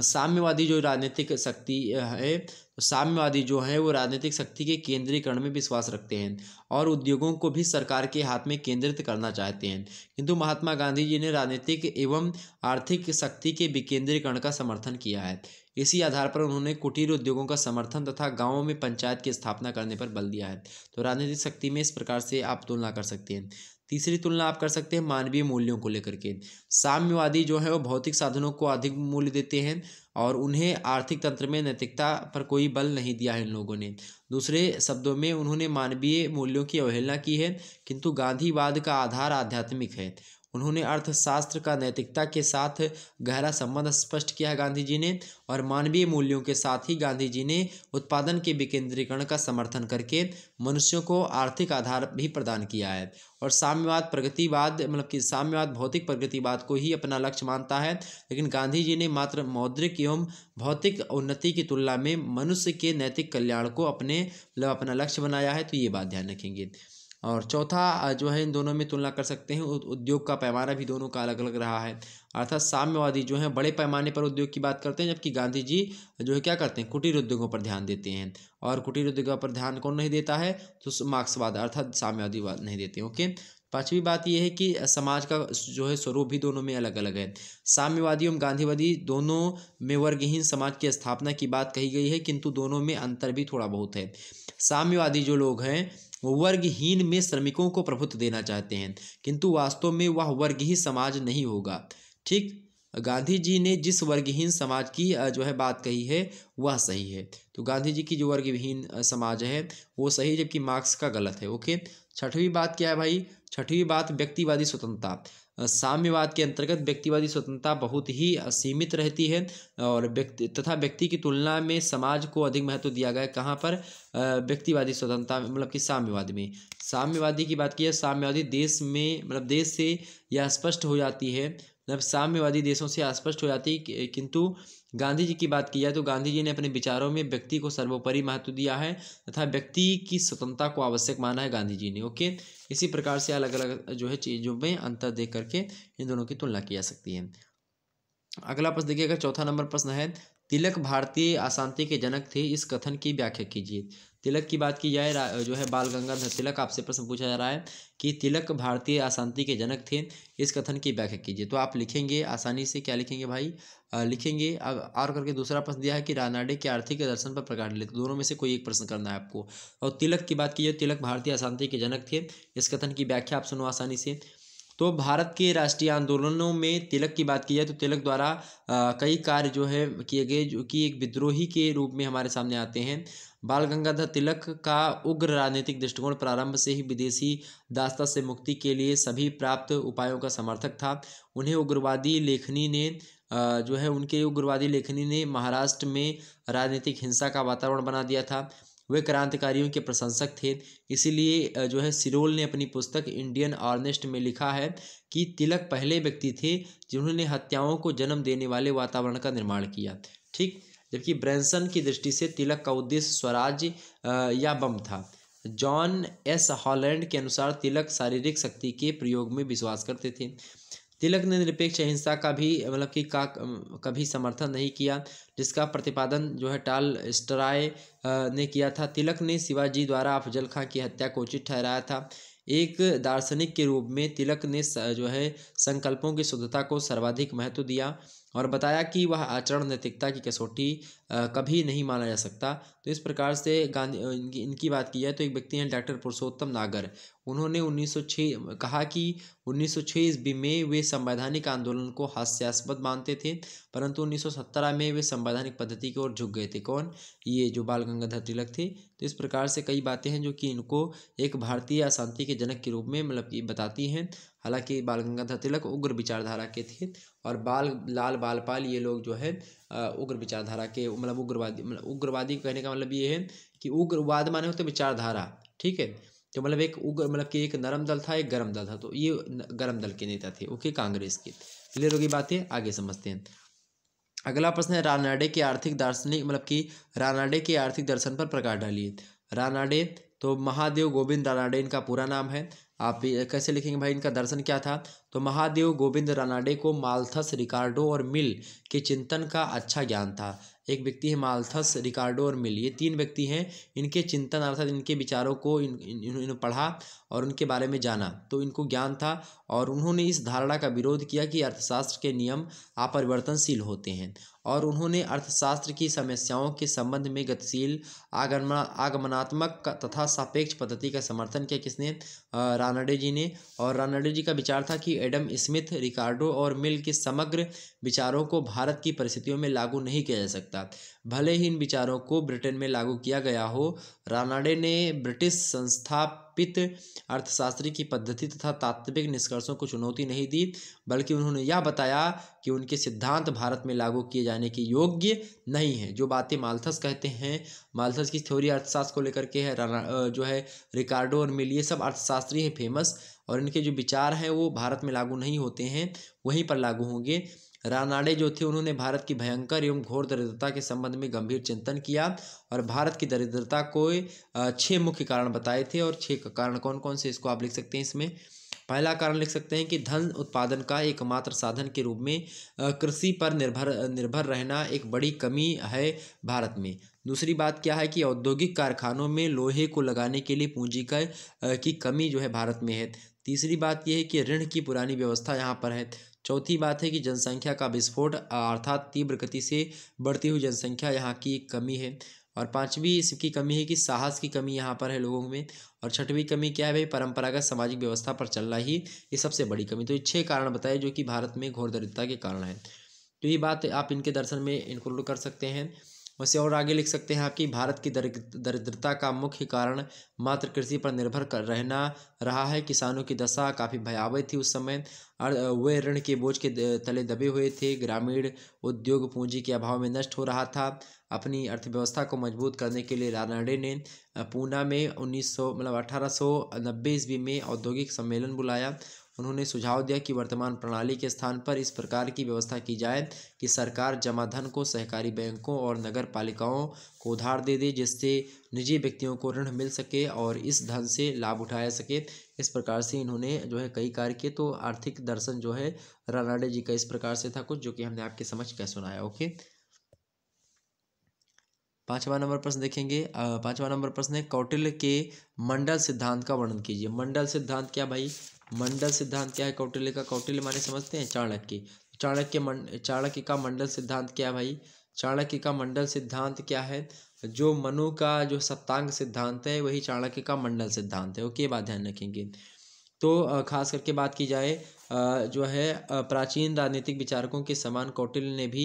साम्यवादी जो राजनीतिक शक्ति है तो साम्यवादी जो है वो राजनीतिक शक्ति के केंद्रीकरण में विश्वास रखते हैं और उद्योगों को भी सरकार के हाथ में केंद्रित करना चाहते हैं किंतु महात्मा गांधी जी ने राजनीतिक एवं आर्थिक शक्ति के विकेंद्रीकरण का समर्थन किया है इसी आधार पर उन्होंने कुटीर उद्योगों का समर्थन तथा गाँवों में पंचायत की स्थापना करने पर बल दिया है तो राजनीतिक शक्ति में इस प्रकार से आप तुलना कर सकते हैं तीसरी तुलना आप कर सकते हैं मानवीय मूल्यों को लेकर के साम्यवादी जो है वो भौतिक साधनों को अधिक मूल्य देते हैं और उन्हें आर्थिक तंत्र में नैतिकता पर कोई बल नहीं दिया है इन लोगों ने दूसरे शब्दों में उन्होंने मानवीय मूल्यों की अवहेलना की है किंतु गांधीवाद का आधार आध्यात्मिक है उन्होंने अर्थशास्त्र का नैतिकता के साथ गहरा संबंध स्पष्ट किया गांधी जी ने और मानवीय मूल्यों के साथ ही गांधी जी ने उत्पादन के विकेंद्रीकरण का समर्थन करके मनुष्यों को आर्थिक आधार भी प्रदान किया है और साम्यवाद प्रगतिवाद मतलब कि साम्यवाद भौतिक प्रगतिवाद को ही अपना लक्ष्य मानता है लेकिन गांधी जी ने मात्र मौद्रिक एवं भौतिक उन्नति की तुलना में मनुष्य के नैतिक कल्याण को अपने मतलब अपना लक्ष्य बनाया है तो ये बात ध्यान रखेंगे और चौथा जो है इन दोनों में तुलना कर सकते हैं उद्योग का पैमाना भी दोनों का अलग अलग रहा है अर्थात साम्यवादी जो है बड़े पैमाने पर उद्योग की बात करते हैं जबकि गांधी जी जो है क्या करते हैं कुटीर उद्योगों पर ध्यान देते हैं और कुटीर उद्योगों पर ध्यान कौन नहीं देता है तो मार्क्सवाद अर्थात साम्यवादीवाद नहीं देते ओके पांचवी बात यह है कि समाज का जो है स्वरूप भी दोनों में अलग अलग है साम्यवादी एवं गांधीवादी दोनों में वर्गहीन समाज की स्थापना की बात कही गई है किंतु दोनों में अंतर भी थोड़ा बहुत है साम्यवादी जो लोग हैं वर्गहीन में श्रमिकों को प्रभुत्व देना चाहते हैं किंतु वास्तव में वह वर्ग ही समाज नहीं होगा ठीक गांधी जी ने जिस वर्गहीन समाज की जो है बात कही है वह सही है तो गांधी जी की जो वर्गहीन समाज है वो सही है जबकि मार्क्स का गलत है ओके छठवीं बात क्या है भाई छठवीं बात व्यक्तिवादी स्वतंत्रता साम्यवाद के अंतर्गत व्यक्तिवादी स्वतंत्रता बहुत ही सीमित रहती है और व्यक्ति तथा व्यक्ति की तुलना में समाज को अधिक महत्व दिया गया है कहाँ पर व्यक्तिवादी स्वतंत्रता मतलब कि साम्यवाद में साम्यवादी की बात की जाए साम्यवादी देश में मतलब देश से यह स्पष्ट हो जाती है मतलब साम्यवादी देशों से अस्पष्ट हो जाती किंतु गांधी जी की बात की जाए तो गांधी जी ने अपने विचारों में व्यक्ति को सर्वोपरि महत्व दिया है तथा व्यक्ति की स्वतंत्रता को आवश्यक माना है गांधी जी ने ओके इसी प्रकार से अलग अलग जो है चीज़ों में अंतर देख करके इन दोनों की तुलना की जा सकती है अगला प्रश्न देखिएगा चौथा नंबर प्रश्न है तिलक भारतीय अशांति के जनक थे इस कथन की व्याख्या कीजिए तिलक की बात की जाए जो है बाल गंगाधर तिलक आपसे प्रश्न पूछा जा रहा है कि तिलक भारतीय अशांति के जनक थे इस कथन की व्याख्या कीजिए तो आप लिखेंगे आसानी से क्या लिखेंगे भाई आ, लिखेंगे अब और करके दूसरा प्रश्न दिया है कि रानाडे के आर्थिक दर्शन पर प्रकार लेते तो दोनों में से कोई एक प्रश्न करना है आपको और तिलक की बात की जाए तिलक भारतीय अशांति के जनक थे इस कथन की व्याख्या आप सुनो आसानी से तो भारत के राष्ट्रीय आंदोलनों में तिलक की बात की जाए तो तिलक द्वारा कई कार्य जो है किए गए जो कि एक विद्रोही के रूप में हमारे सामने आते हैं बाल गंगाधर तिलक का उग्र राजनीतिक दृष्टिकोण प्रारंभ से ही विदेशी दास्ता से मुक्ति के लिए सभी प्राप्त उपायों का समर्थक था उन्हें उग्रवादी लेखनी ने जो है उनके उग्रवादी लेखनी ने महाराष्ट्र में राजनीतिक हिंसा का वातावरण बना दिया था वे क्रांतिकारियों के प्रशंसक थे इसीलिए जो है सिरोल ने अपनी पुस्तक इंडियन आर्नेस्ट में लिखा है कि तिलक पहले व्यक्ति थे जिन्होंने हत्याओं को जन्म देने वाले वातावरण का निर्माण किया ठीक जबकि ब्रेंसन की दृष्टि से तिलक का उद्देश्य स्वराज्य या बम था जॉन एस हॉलैंड के अनुसार तिलक शारीरिक शक्ति के प्रयोग में विश्वास करते थे तिलक ने निरपेक्ष अहिंसा का भी मतलब कि का कभी समर्थन नहीं किया जिसका प्रतिपादन जो है टाल स्टराय ने किया था तिलक ने शिवाजी द्वारा अफजल खां की हत्या को उचित ठहराया था एक दार्शनिक के रूप में तिलक ने जो है संकल्पों की शुद्धता को सर्वाधिक महत्व दिया और बताया कि वह आचरण नैतिकता की कसौटी कभी नहीं माना जा सकता तो इस प्रकार से गांधी इनकी बात की जाए तो एक व्यक्ति हैं डॉक्टर पुरुषोत्तम नागर उन्होंने 1906 कहा कि 1906 ईस्वी में वे संवैधानिक आंदोलन को हास्यास्पद मानते थे परंतु 1917 में वे संवैधानिक पद्धति की ओर झुक गए थे कौन ये जो बाल गंगाधर तिलक थे तो इस प्रकार से कई बातें हैं जो कि इनको एक भारतीय अशांति के जनक के रूप में मतलब कि बताती हैं हालांकि बाल गंगाधर तिलक उग्र विचारधारा के थे और बाल लाल बालपाल ये लोग जो है उग्र विचारधारा के मतलब उग्रवादी मतलब उग्रवादी कहने का मतलब ये है कि उग्रवाद माने होते विचारधारा ठीक है तो मतलब एक उग्र मतलब कि एक नरम दल था एक गर्म दल था तो ये गर्म दल के नेता थे ओके कांग्रेस के क्लियर होगी बातें आगे समझते हैं अगला प्रश्न है रानाडे के आर्थिक दार्शनिक मतलब कि रानाडे के आर्थिक दर्शन पर प्रकाश डालिए रानाडे तो महादेव गोविंद रानाडे इनका पूरा नाम है आप कैसे लिखेंगे भाई इनका दर्शन क्या था तो महादेव गोविंद रानाडे को मालथस रिकार्डो और मिल के चिंतन का अच्छा ज्ञान था एक व्यक्ति है माल्थस रिकार्डो और मिल ये तीन व्यक्ति हैं इनके चिंतन अर्थात इनके विचारों को इन इन्होंने इन पढ़ा और उनके बारे में जाना तो इनको ज्ञान था और उन्होंने इस धारणा का विरोध किया कि अर्थशास्त्र के नियम अपरिवर्तनशील होते हैं और उन्होंने अर्थशास्त्र की समस्याओं के संबंध में गतिशील आगमना आगमनात्मक तथा सापेक्ष पद्धति का समर्थन किया किसने रानाडे जी ने और रानाडे जी का विचार था कि एडम स्मिथ रिकार्डो और मिल के समग्र विचारों को भारत की परिस्थितियों में लागू नहीं किया जा सकता आयात भले ही इन विचारों को ब्रिटेन में लागू किया गया हो रानाडे ने ब्रिटिश संस्थापित अर्थशास्त्री की पद्धति तथा तात्विक निष्कर्षों को चुनौती नहीं दी बल्कि उन्होंने यह बताया कि उनके सिद्धांत भारत में लागू किए जाने के योग्य नहीं हैं जो बातें मालथस कहते हैं मालथस की थ्योरी अर्थशास्त्र को लेकर के है जो है रिकार्डो और मिलिए सब अर्थशास्त्री हैं फेमस और इनके जो विचार हैं वो भारत में लागू नहीं होते हैं वहीं पर लागू होंगे रानाडे जो थे उन्होंने भारत की भयंकर एवं घोर दरिद्रता के संबंध में गंभीर चिंतन किया और भारत की दरिद्रता को छः मुख्य कारण बताए थे और छः कारण कौन कौन से इसको आप लिख सकते हैं इसमें पहला कारण लिख सकते हैं कि धन उत्पादन का एकमात्र साधन के रूप में कृषि पर निर्भर निर्भर रहना एक बड़ी कमी है भारत में दूसरी बात क्या है कि औद्योगिक कारखानों में लोहे को लगाने के लिए पूंजी का की कमी जो है भारत में है तीसरी बात यह है कि ऋण की पुरानी व्यवस्था यहाँ पर है चौथी बात है कि जनसंख्या का विस्फोट अर्थात तीव्र गति से बढ़ती हुई जनसंख्या यहाँ की कमी है और पांचवी इसकी कमी है कि साहस की कमी यहाँ पर है लोगों में और छठवीं कमी क्या है भाई परंपरागत सामाजिक व्यवस्था पर चलना ही ये सबसे बड़ी कमी तो ये छः कारण बताए जो कि भारत में घोर दरिद्रता के कारण है तो ये बात आप इनके दर्शन में इंक्लूड कर सकते हैं उसे और आगे लिख सकते हैं आपकी भारत की दरिद्रता का मुख्य कारण मात्र कृषि पर निर्भर कर रहना रहा है किसानों की दशा काफ़ी भयावह थी उस समय और वे ऋण के बोझ के तले दबे हुए थे ग्रामीण उद्योग पूंजी के अभाव में नष्ट हो रहा था अपनी अर्थव्यवस्था को मजबूत करने के लिए रानाडे ने पूना में उन्नीस मतलब अठारह ईस्वी में औद्योगिक सम्मेलन बुलाया उन्होंने सुझाव दिया कि वर्तमान प्रणाली के स्थान पर इस प्रकार की व्यवस्था की जाए कि सरकार जमा धन को सहकारी बैंकों और नगर पालिकाओं को उधार दे दे जिससे निजी व्यक्तियों को ऋण मिल सके और इस धन से लाभ उठाया सके इस प्रकार से इन्होंने जो है कई कार्य किए तो आर्थिक दर्शन जो है रानाडे जी का इस प्रकार से था कुछ जो कि हमने आपके समझ क्या सुनाया ओके पांचवा नंबर प्रश्न देखेंगे पांचवा नंबर प्रश्न है कौटिल्य के मंडल सिद्धांत का वर्णन कीजिए मंडल सिद्धांत क्या भाई मंडल सिद्धांत क्या है कौटिल्य का कौटिल्य माने समझते हैं चाणक्य चाणक्य मन चाणक्य का मंडल सिद्धांत क्या है भाई चाणक्य का मंडल सिद्धांत क्या है जो मनु का जो सप्तांग सिद्धांत है वही चाणक्य का मंडल सिद्धांत है ओके बात ध्यान रखेंगे तो खास करके बात की जाए जो है प्राचीन राजनीतिक विचारकों के समान कौटिल्य ने भी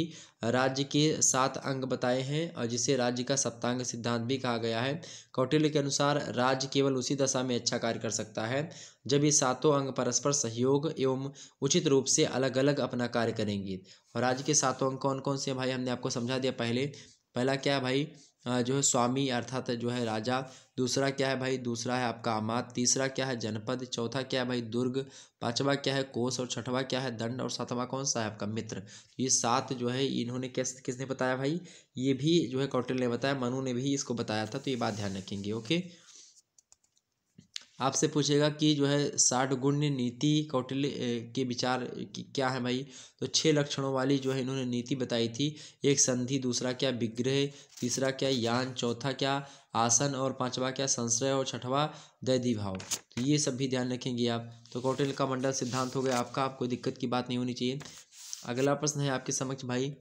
राज्य के सात अंग बताए हैं जिसे राज्य का सप्तांग सिद्धांत भी कहा गया है कौटिल्य के अनुसार राज्य केवल उसी दशा में अच्छा कार्य कर सकता है जब ये सातों अंग परस्पर सहयोग एवं उचित रूप से अलग अलग अपना कार्य करेंगे और राज्य के सातों अंग कौन कौन से भाई हमने आपको समझा दिया पहले पहला क्या भाई जो है स्वामी अर्थात जो है राजा दूसरा क्या है भाई दूसरा है आपका अमात तीसरा क्या है जनपद चौथा क्या है भाई दुर्ग पांचवा क्या है कोष और छठवा क्या है दंड और सातवां कौन सा है आपका मित्र तो ये सात जो है इन्होंने कैस किसने बताया भाई ये भी जो है कौटिल ने बताया मनु ने भी इसको बताया था तो ये बात ध्यान रखेंगे ओके आपसे पूछेगा कि जो है साठ गुण्य नीति कौटिल्य के विचार क्या है भाई तो छह लक्षणों वाली जो है इन्होंने नीति बताई थी एक संधि दूसरा क्या विग्रह तीसरा क्या यान चौथा क्या आसन और पांचवा क्या संश्रय और छठवा दैदी भाव तो ये सब भी ध्यान रखेंगे आप तो कौटिल्य का मंडल सिद्धांत हो गया आपका आपको दिक्कत की बात नहीं होनी चाहिए अगला प्रश्न है आपके समक्ष भाई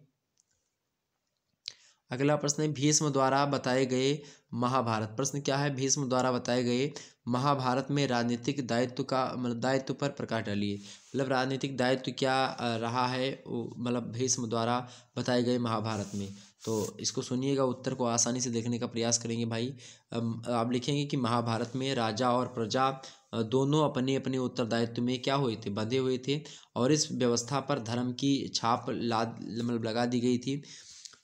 अगला प्रश्न है भीष्म द्वारा बताए गए महाभारत प्रश्न क्या है भीष्म द्वारा बताए गए महाभारत में राजनीतिक दायित्व का मतलब दायित्व पर प्रकाश डालिए मतलब राजनीतिक दायित्व क्या रहा है मतलब भीष्म द्वारा बताए गए महाभारत में तो इसको सुनिएगा उत्तर को आसानी से देखने का प्रयास करेंगे भाई आप लिखेंगे कि महाभारत में राजा और प्रजा दोनों अपने अपने उत्तरदायित्व में क्या हुए थे बंधे हुए थे और इस व्यवस्था पर धर्म की छाप ला मतलब लगा दी गई थी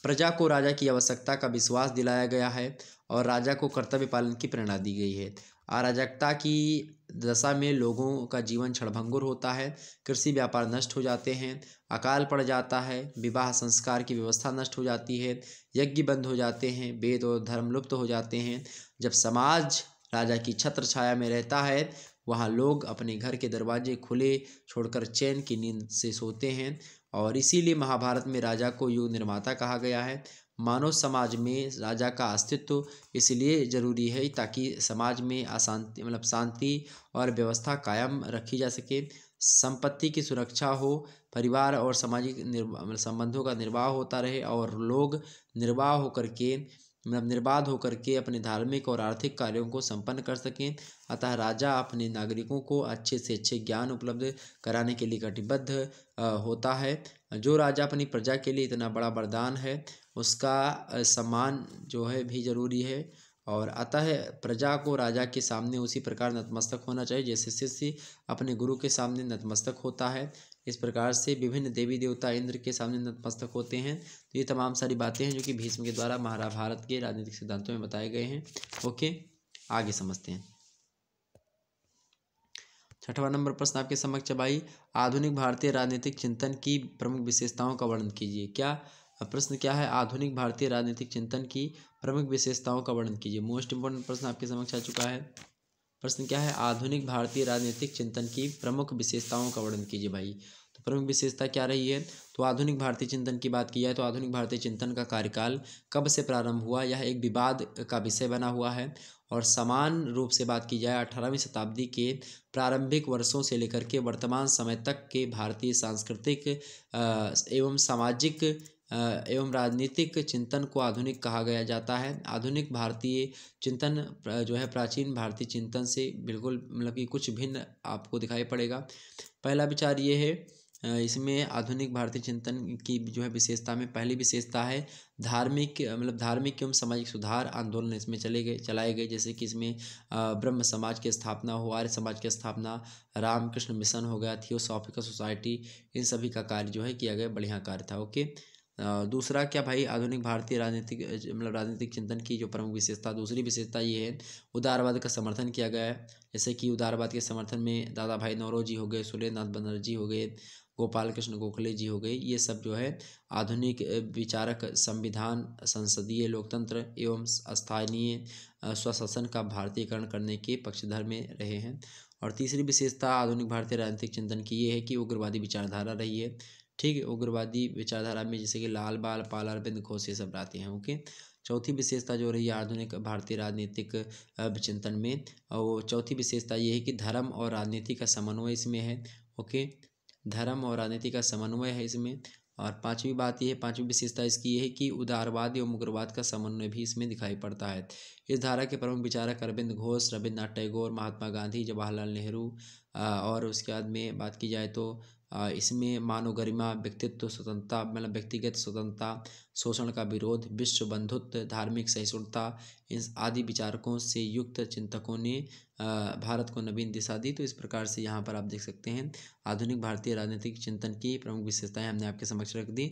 प्रजा को राजा की आवश्यकता का विश्वास दिलाया गया है और राजा को कर्तव्य पालन की प्रेरणा दी गई है अराजकता की दशा में लोगों का जीवन क्षणभंगुर होता है कृषि व्यापार नष्ट हो जाते हैं अकाल पड़ जाता है विवाह संस्कार की व्यवस्था नष्ट हो जाती है यज्ञ बंद हो जाते हैं वेद और धर्म लुप्त हो जाते हैं जब समाज राजा की छत्र छाया में रहता है वहाँ लोग अपने घर के दरवाजे खुले छोड़कर चैन की नींद से सोते हैं और इसीलिए महाभारत में राजा को युग निर्माता कहा गया है मानव समाज में राजा का अस्तित्व इसलिए ज़रूरी है ताकि समाज में अशांति मतलब शांति और व्यवस्था कायम रखी जा सके संपत्ति की सुरक्षा हो परिवार और सामाजिक मतलब संबंधों का निर्वाह होता रहे और लोग निर्वाह होकर के मतलब निर्बाध होकर के अपने धार्मिक और आर्थिक कार्यों को संपन्न कर सकें अतः राजा अपने नागरिकों को अच्छे से अच्छे ज्ञान उपलब्ध कराने के लिए कटिबद्ध होता है जो राजा अपनी प्रजा के लिए इतना बड़ा वरदान है उसका सम्मान जो है भी जरूरी है और अतः प्रजा को राजा के सामने उसी प्रकार नतमस्तक होना चाहिए जैसे शिष्य अपने गुरु के सामने नतमस्तक होता है इस प्रकार से विभिन्न देवी देवता इंद्र के सामने नतमस्तक होते हैं तो ये तमाम सारी बातें हैं जो कि भीष्म के द्वारा महाभारत के राजनीतिक सिद्धांतों में बताए गए हैं ओके आगे समझते हैं छठवां नंबर प्रश्न आपके समक्ष भाई आई आधुनिक भारतीय राजनीतिक चिंतन की प्रमुख विशेषताओं का वर्णन कीजिए क्या अब प्रश्न क्या है आधुनिक भारतीय राजनीतिक चिंतन की प्रमुख विशेषताओं का वर्णन कीजिए मोस्ट इंपोर्टेंट प्रश्न आपके समक्ष आ चुका है प्रश्न क्या है आधुनिक भारतीय राजनीतिक चिंतन की प्रमुख विशेषताओं का वर्णन कीजिए भाई तो प्रमुख विशेषता क्या रही है तो आधुनिक भारतीय चिंतन की बात की जाए तो आधुनिक भारतीय चिंतन का कार्यकाल कब से प्रारंभ हुआ यह एक विवाद का विषय बना हुआ है और समान रूप से बात की जाए अठारहवीं शताब्दी के प्रारंभिक वर्षों से लेकर के वर्तमान समय तक के भारतीय सांस्कृतिक एवं सामाजिक एवं राजनीतिक चिंतन को आधुनिक कहा गया जाता है आधुनिक भारतीय चिंतन जो है प्राचीन भारतीय चिंतन से बिल्कुल मतलब कि कुछ भिन्न आपको दिखाई पड़ेगा पहला विचार ये है इसमें आधुनिक भारतीय चिंतन की जो है विशेषता में पहली विशेषता है धार्मिक मतलब धार्मिक एवं सामाजिक सुधार आंदोलन इसमें चले गए चलाए गए जैसे कि इसमें ब्रह्म समाज की स्थापना हो आर्य समाज की स्थापना रामकृष्ण मिशन हो गया थियोसॉफिकल सोसाइटी इन सभी का कार्य जो है किया गया बढ़िया कार्य था ओके दूसरा क्या भाई आधुनिक भारतीय राजनीतिक मतलब राजनीतिक चिंतन की जो प्रमुख विशेषता दूसरी विशेषता ये है उदारवाद का समर्थन किया गया है जैसे कि उदारवाद के समर्थन में दादा भाई नौरो जी हो गए सुरेंद्र नाथ बनर्जी हो गए गोपाल कृष्ण गोखले जी हो गए ये सब जो है आधुनिक विचारक संविधान संसदीय लोकतंत्र एवं स्थानीय स्वशासन का भारतीयकरण करने के पक्षधर में रहे हैं और तीसरी विशेषता आधुनिक भारतीय राजनीतिक चिंतन की ये है कि उग्रवादी विचारधारा रही है ठीक है उग्रवादी विचारधारा में जैसे कि लाल बाल पाल अरविंद घोष ये सब रहते हैं ओके चौथी विशेषता जो रही है आधुनिक भारतीय राजनीतिक चिंतन में और चौथी विशेषता ये है कि धर्म और राजनीति का समन्वय इसमें है ओके धर्म और राजनीति का समन्वय है इसमें और पांचवी बात यह है पांचवी विशेषता इसकी यह है कि उदारवाद एवं उग्रवाद का समन्वय भी इसमें दिखाई पड़ता है इस धारा के प्रमुख विचारक अरविंद घोष रविन्द्रनाथ टैगोर महात्मा गांधी जवाहरलाल नेहरू और उसके बाद में बात की जाए तो इसमें मानव गरिमा व्यक्तित्व स्वतंत्रता मतलब व्यक्तिगत स्वतंत्रता शोषण का विरोध विश्व बंधुत्व धार्मिक सहिष्णुता इन आदि विचारकों से युक्त चिंतकों ने भारत को नवीन दिशा दी तो इस प्रकार से यहाँ पर आप देख सकते हैं आधुनिक भारतीय राजनीतिक चिंतन की प्रमुख विशेषताएं हमने आपके समक्ष रख दी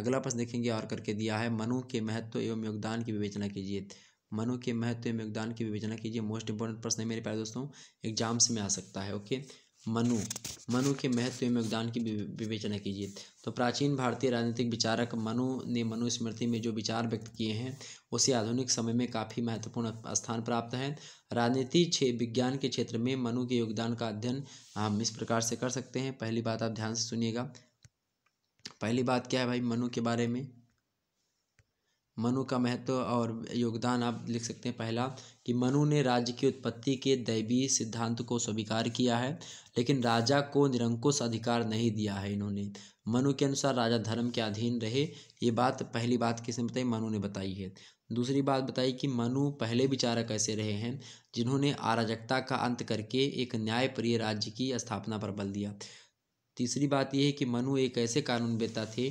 अगला प्रश्न देखेंगे और करके दिया है मनु के महत्व एवं योगदान की विवेचना कीजिए मनु के महत्व एवं योगदान की विवेचना कीजिए मोस्ट इंपॉर्टेंट प्रश्न है मेरे प्यारे दोस्तों एग्जाम्स में आ सकता है ओके मनु मनु के महत्व एवं योगदान की विवेचना कीजिए तो प्राचीन भारतीय राजनीतिक विचारक मनु ने मनुस्मृति में जो विचार व्यक्त किए हैं उसे आधुनिक समय में काफ़ी महत्वपूर्ण स्थान प्राप्त है राजनीति छे विज्ञान के क्षेत्र में मनु के योगदान का अध्ययन हम इस प्रकार से कर सकते हैं पहली बात आप ध्यान से सुनिएगा पहली बात क्या है भाई मनु के बारे में मनु का महत्व और योगदान आप लिख सकते हैं पहला कि मनु ने राज्य की उत्पत्ति के दैवीय सिद्धांत को स्वीकार किया है लेकिन राजा को निरंकुश अधिकार नहीं दिया है इन्होंने मनु के अनुसार राजा धर्म के अधीन रहे ये बात पहली बात किसने बताई मनु ने बताई है दूसरी बात बताई कि मनु पहले विचारक ऐसे रहे हैं जिन्होंने अराजकता का अंत करके एक न्यायप्रिय राज्य की स्थापना पर बल दिया तीसरी बात यह है कि मनु एक ऐसे कानून बेता थे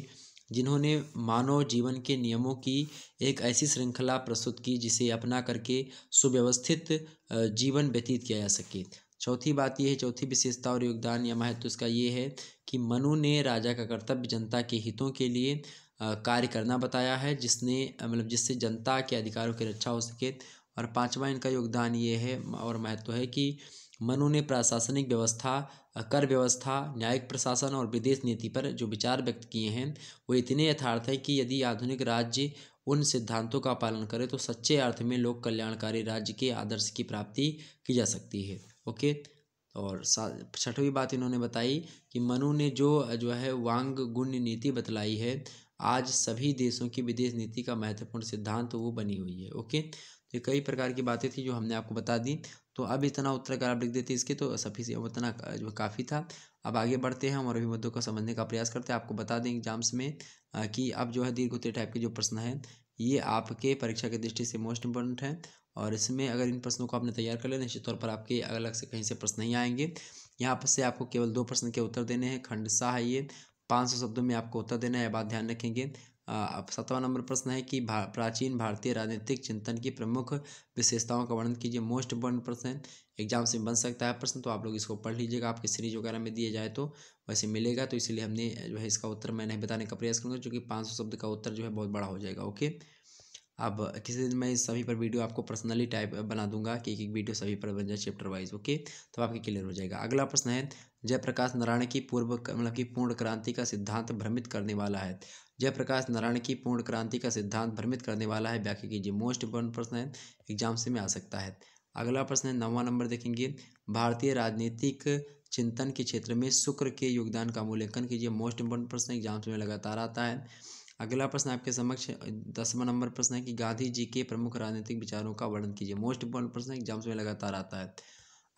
जिन्होंने मानव जीवन के नियमों की एक ऐसी श्रृंखला प्रस्तुत की जिसे अपना करके सुव्यवस्थित जीवन व्यतीत किया जा सके चौथी बात यह है चौथी विशेषता और योगदान या महत्व उसका इसका ये है कि मनु ने राजा का कर्तव्य जनता के हितों के लिए कार्य करना बताया है जिसने मतलब जिससे जनता के अधिकारों की रक्षा हो सके और पांचवा इनका योगदान ये है और महत्व है कि मनु ने प्रशासनिक व्यवस्था कर व्यवस्था न्यायिक प्रशासन और विदेश नीति पर जो विचार व्यक्त किए हैं वो इतने यथार्थ हैं कि यदि आधुनिक राज्य उन सिद्धांतों का पालन करे तो सच्चे अर्थ में लोक कल्याणकारी राज्य के आदर्श की प्राप्ति की जा सकती है ओके और छठवीं बात इन्होंने बताई कि मनु ने जो जो है वांग गुण नीति बतलाई है आज सभी देशों की विदेश नीति का महत्वपूर्ण सिद्धांत वो बनी हुई है ओके तो कई प्रकार की बातें थी जो हमने आपको बता दी तो अब इतना उत्तर अगर आप लिख देते इसके तो सफी से उतना जो काफ़ी था अब आगे बढ़ते हैं हम और भी मुद्दों को समझने का प्रयास करते हैं आपको बता दें एग्जाम्स में कि अब जो है दीर्घ उत्तर टाइप के जो प्रश्न हैं ये आपके परीक्षा की दृष्टि से मोस्ट इंपॉर्टेंट है और इसमें अगर इन प्रश्नों को आपने तैयार कर लिया निश्चित तौर पर आपके अलग से कहीं से प्रश्न नहीं आएंगे यहाँ पर से आपको केवल दो प्रश्न के उत्तर देने हैं खंडसा है ये पाँच सौ शब्दों में आपको उत्तर देना है बात ध्यान रखेंगे सत्रवा नंबर प्रश्न है कि भा, प्राचीन भारतीय राजनीतिक चिंतन की प्रमुख विशेषताओं का वर्णन कीजिए मोस्ट इम्पोर्टेंट प्रश्न एग्जाम से बन सकता है प्रश्न तो आप लोग इसको पढ़ लीजिएगा आपके सीरीज वगैरह में दिए जाए तो वैसे मिलेगा तो इसलिए हमने जो है इसका उत्तर मैं नहीं बताने का प्रयास करूँगा क्योंकि पाँच शब्द का उत्तर जो है बहुत बड़ा हो जाएगा ओके अब किसी दिन मैं सभी पर वीडियो आपको पर्सनली टाइप बना दूंगा कि एक एक वीडियो सभी पर बन जाए चैप्टर वाइज ओके तो आपके क्लियर हो जाएगा अगला प्रश्न है जयप्रकाश नारायण की पूर्व मतलब की पूर्ण क्रांति का सिद्धांत भ्रमित करने वाला है जयप्रकाश नारायण की पूर्ण क्रांति का सिद्धांत भ्रमित करने वाला है व्याख्या कीजिए मोस्ट इंपॉर्टेंट प्रश्न है एग्जाम से में आ सकता है अगला प्रश्न है नवा नंबर देखेंगे भारतीय राजनीतिक चिंतन के क्षेत्र में शुक्र के योगदान का मूल्यांकन कीजिए मोस्ट इंपॉर्टेंट प्रश्न एग्जाम में लगातार आता है अगला प्रश्न आपके समक्ष दसवा नंबर प्रश्न है कि गांधी जी के प्रमुख राजनीतिक विचारों का वर्णन कीजिए मोस्ट इंपॉर्टेंट प्रश्न एग्जाम्स में लगातार आता है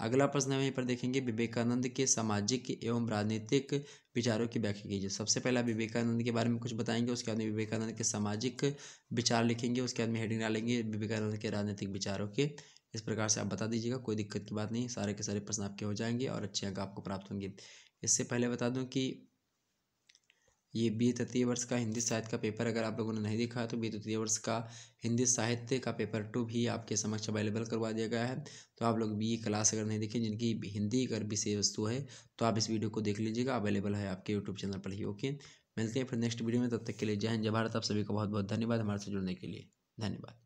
अगला प्रश्न हम यहीं पर देखेंगे विवेकानंद के सामाजिक एवं राजनीतिक विचारों की व्याख्या कीजिए सबसे पहला विवेकानंद के बारे में कुछ बताएंगे उसके बाद में विवेकानंद के सामाजिक विचार लिखेंगे उसके बाद में हेडिंग डालेंगे विवेकानंद के राजनीतिक विचारों के इस प्रकार से आप बता दीजिएगा कोई दिक्कत की बात नहीं सारे के सारे प्रश्न आपके हो जाएंगे और अच्छे अंक आपको प्राप्त होंगे इससे पहले बता दूँ कि ये बी तृतीय वर्ष का हिंदी साहित्य का पेपर अगर आप लोगों ने नहीं देखा तो बी तृतीय वर्ष का हिंदी साहित्य का पेपर टू भी आपके समक्ष अवेलेबल करवा दिया गया है तो आप लोग बी क्लास अगर नहीं देखें जिनकी हिंदी अगर विषय वस्तु है तो आप इस वीडियो को देख लीजिएगा अवेलेबल है आपके यूट्यूब चैनल पर ही ओके मिलते हैं फिर नेक्स्ट वीडियो में तब तक के लिए जय हिंद जय भारत आप सभी का बहुत बहुत धन्यवाद हमारे से जुड़ने के लिए धन्यवाद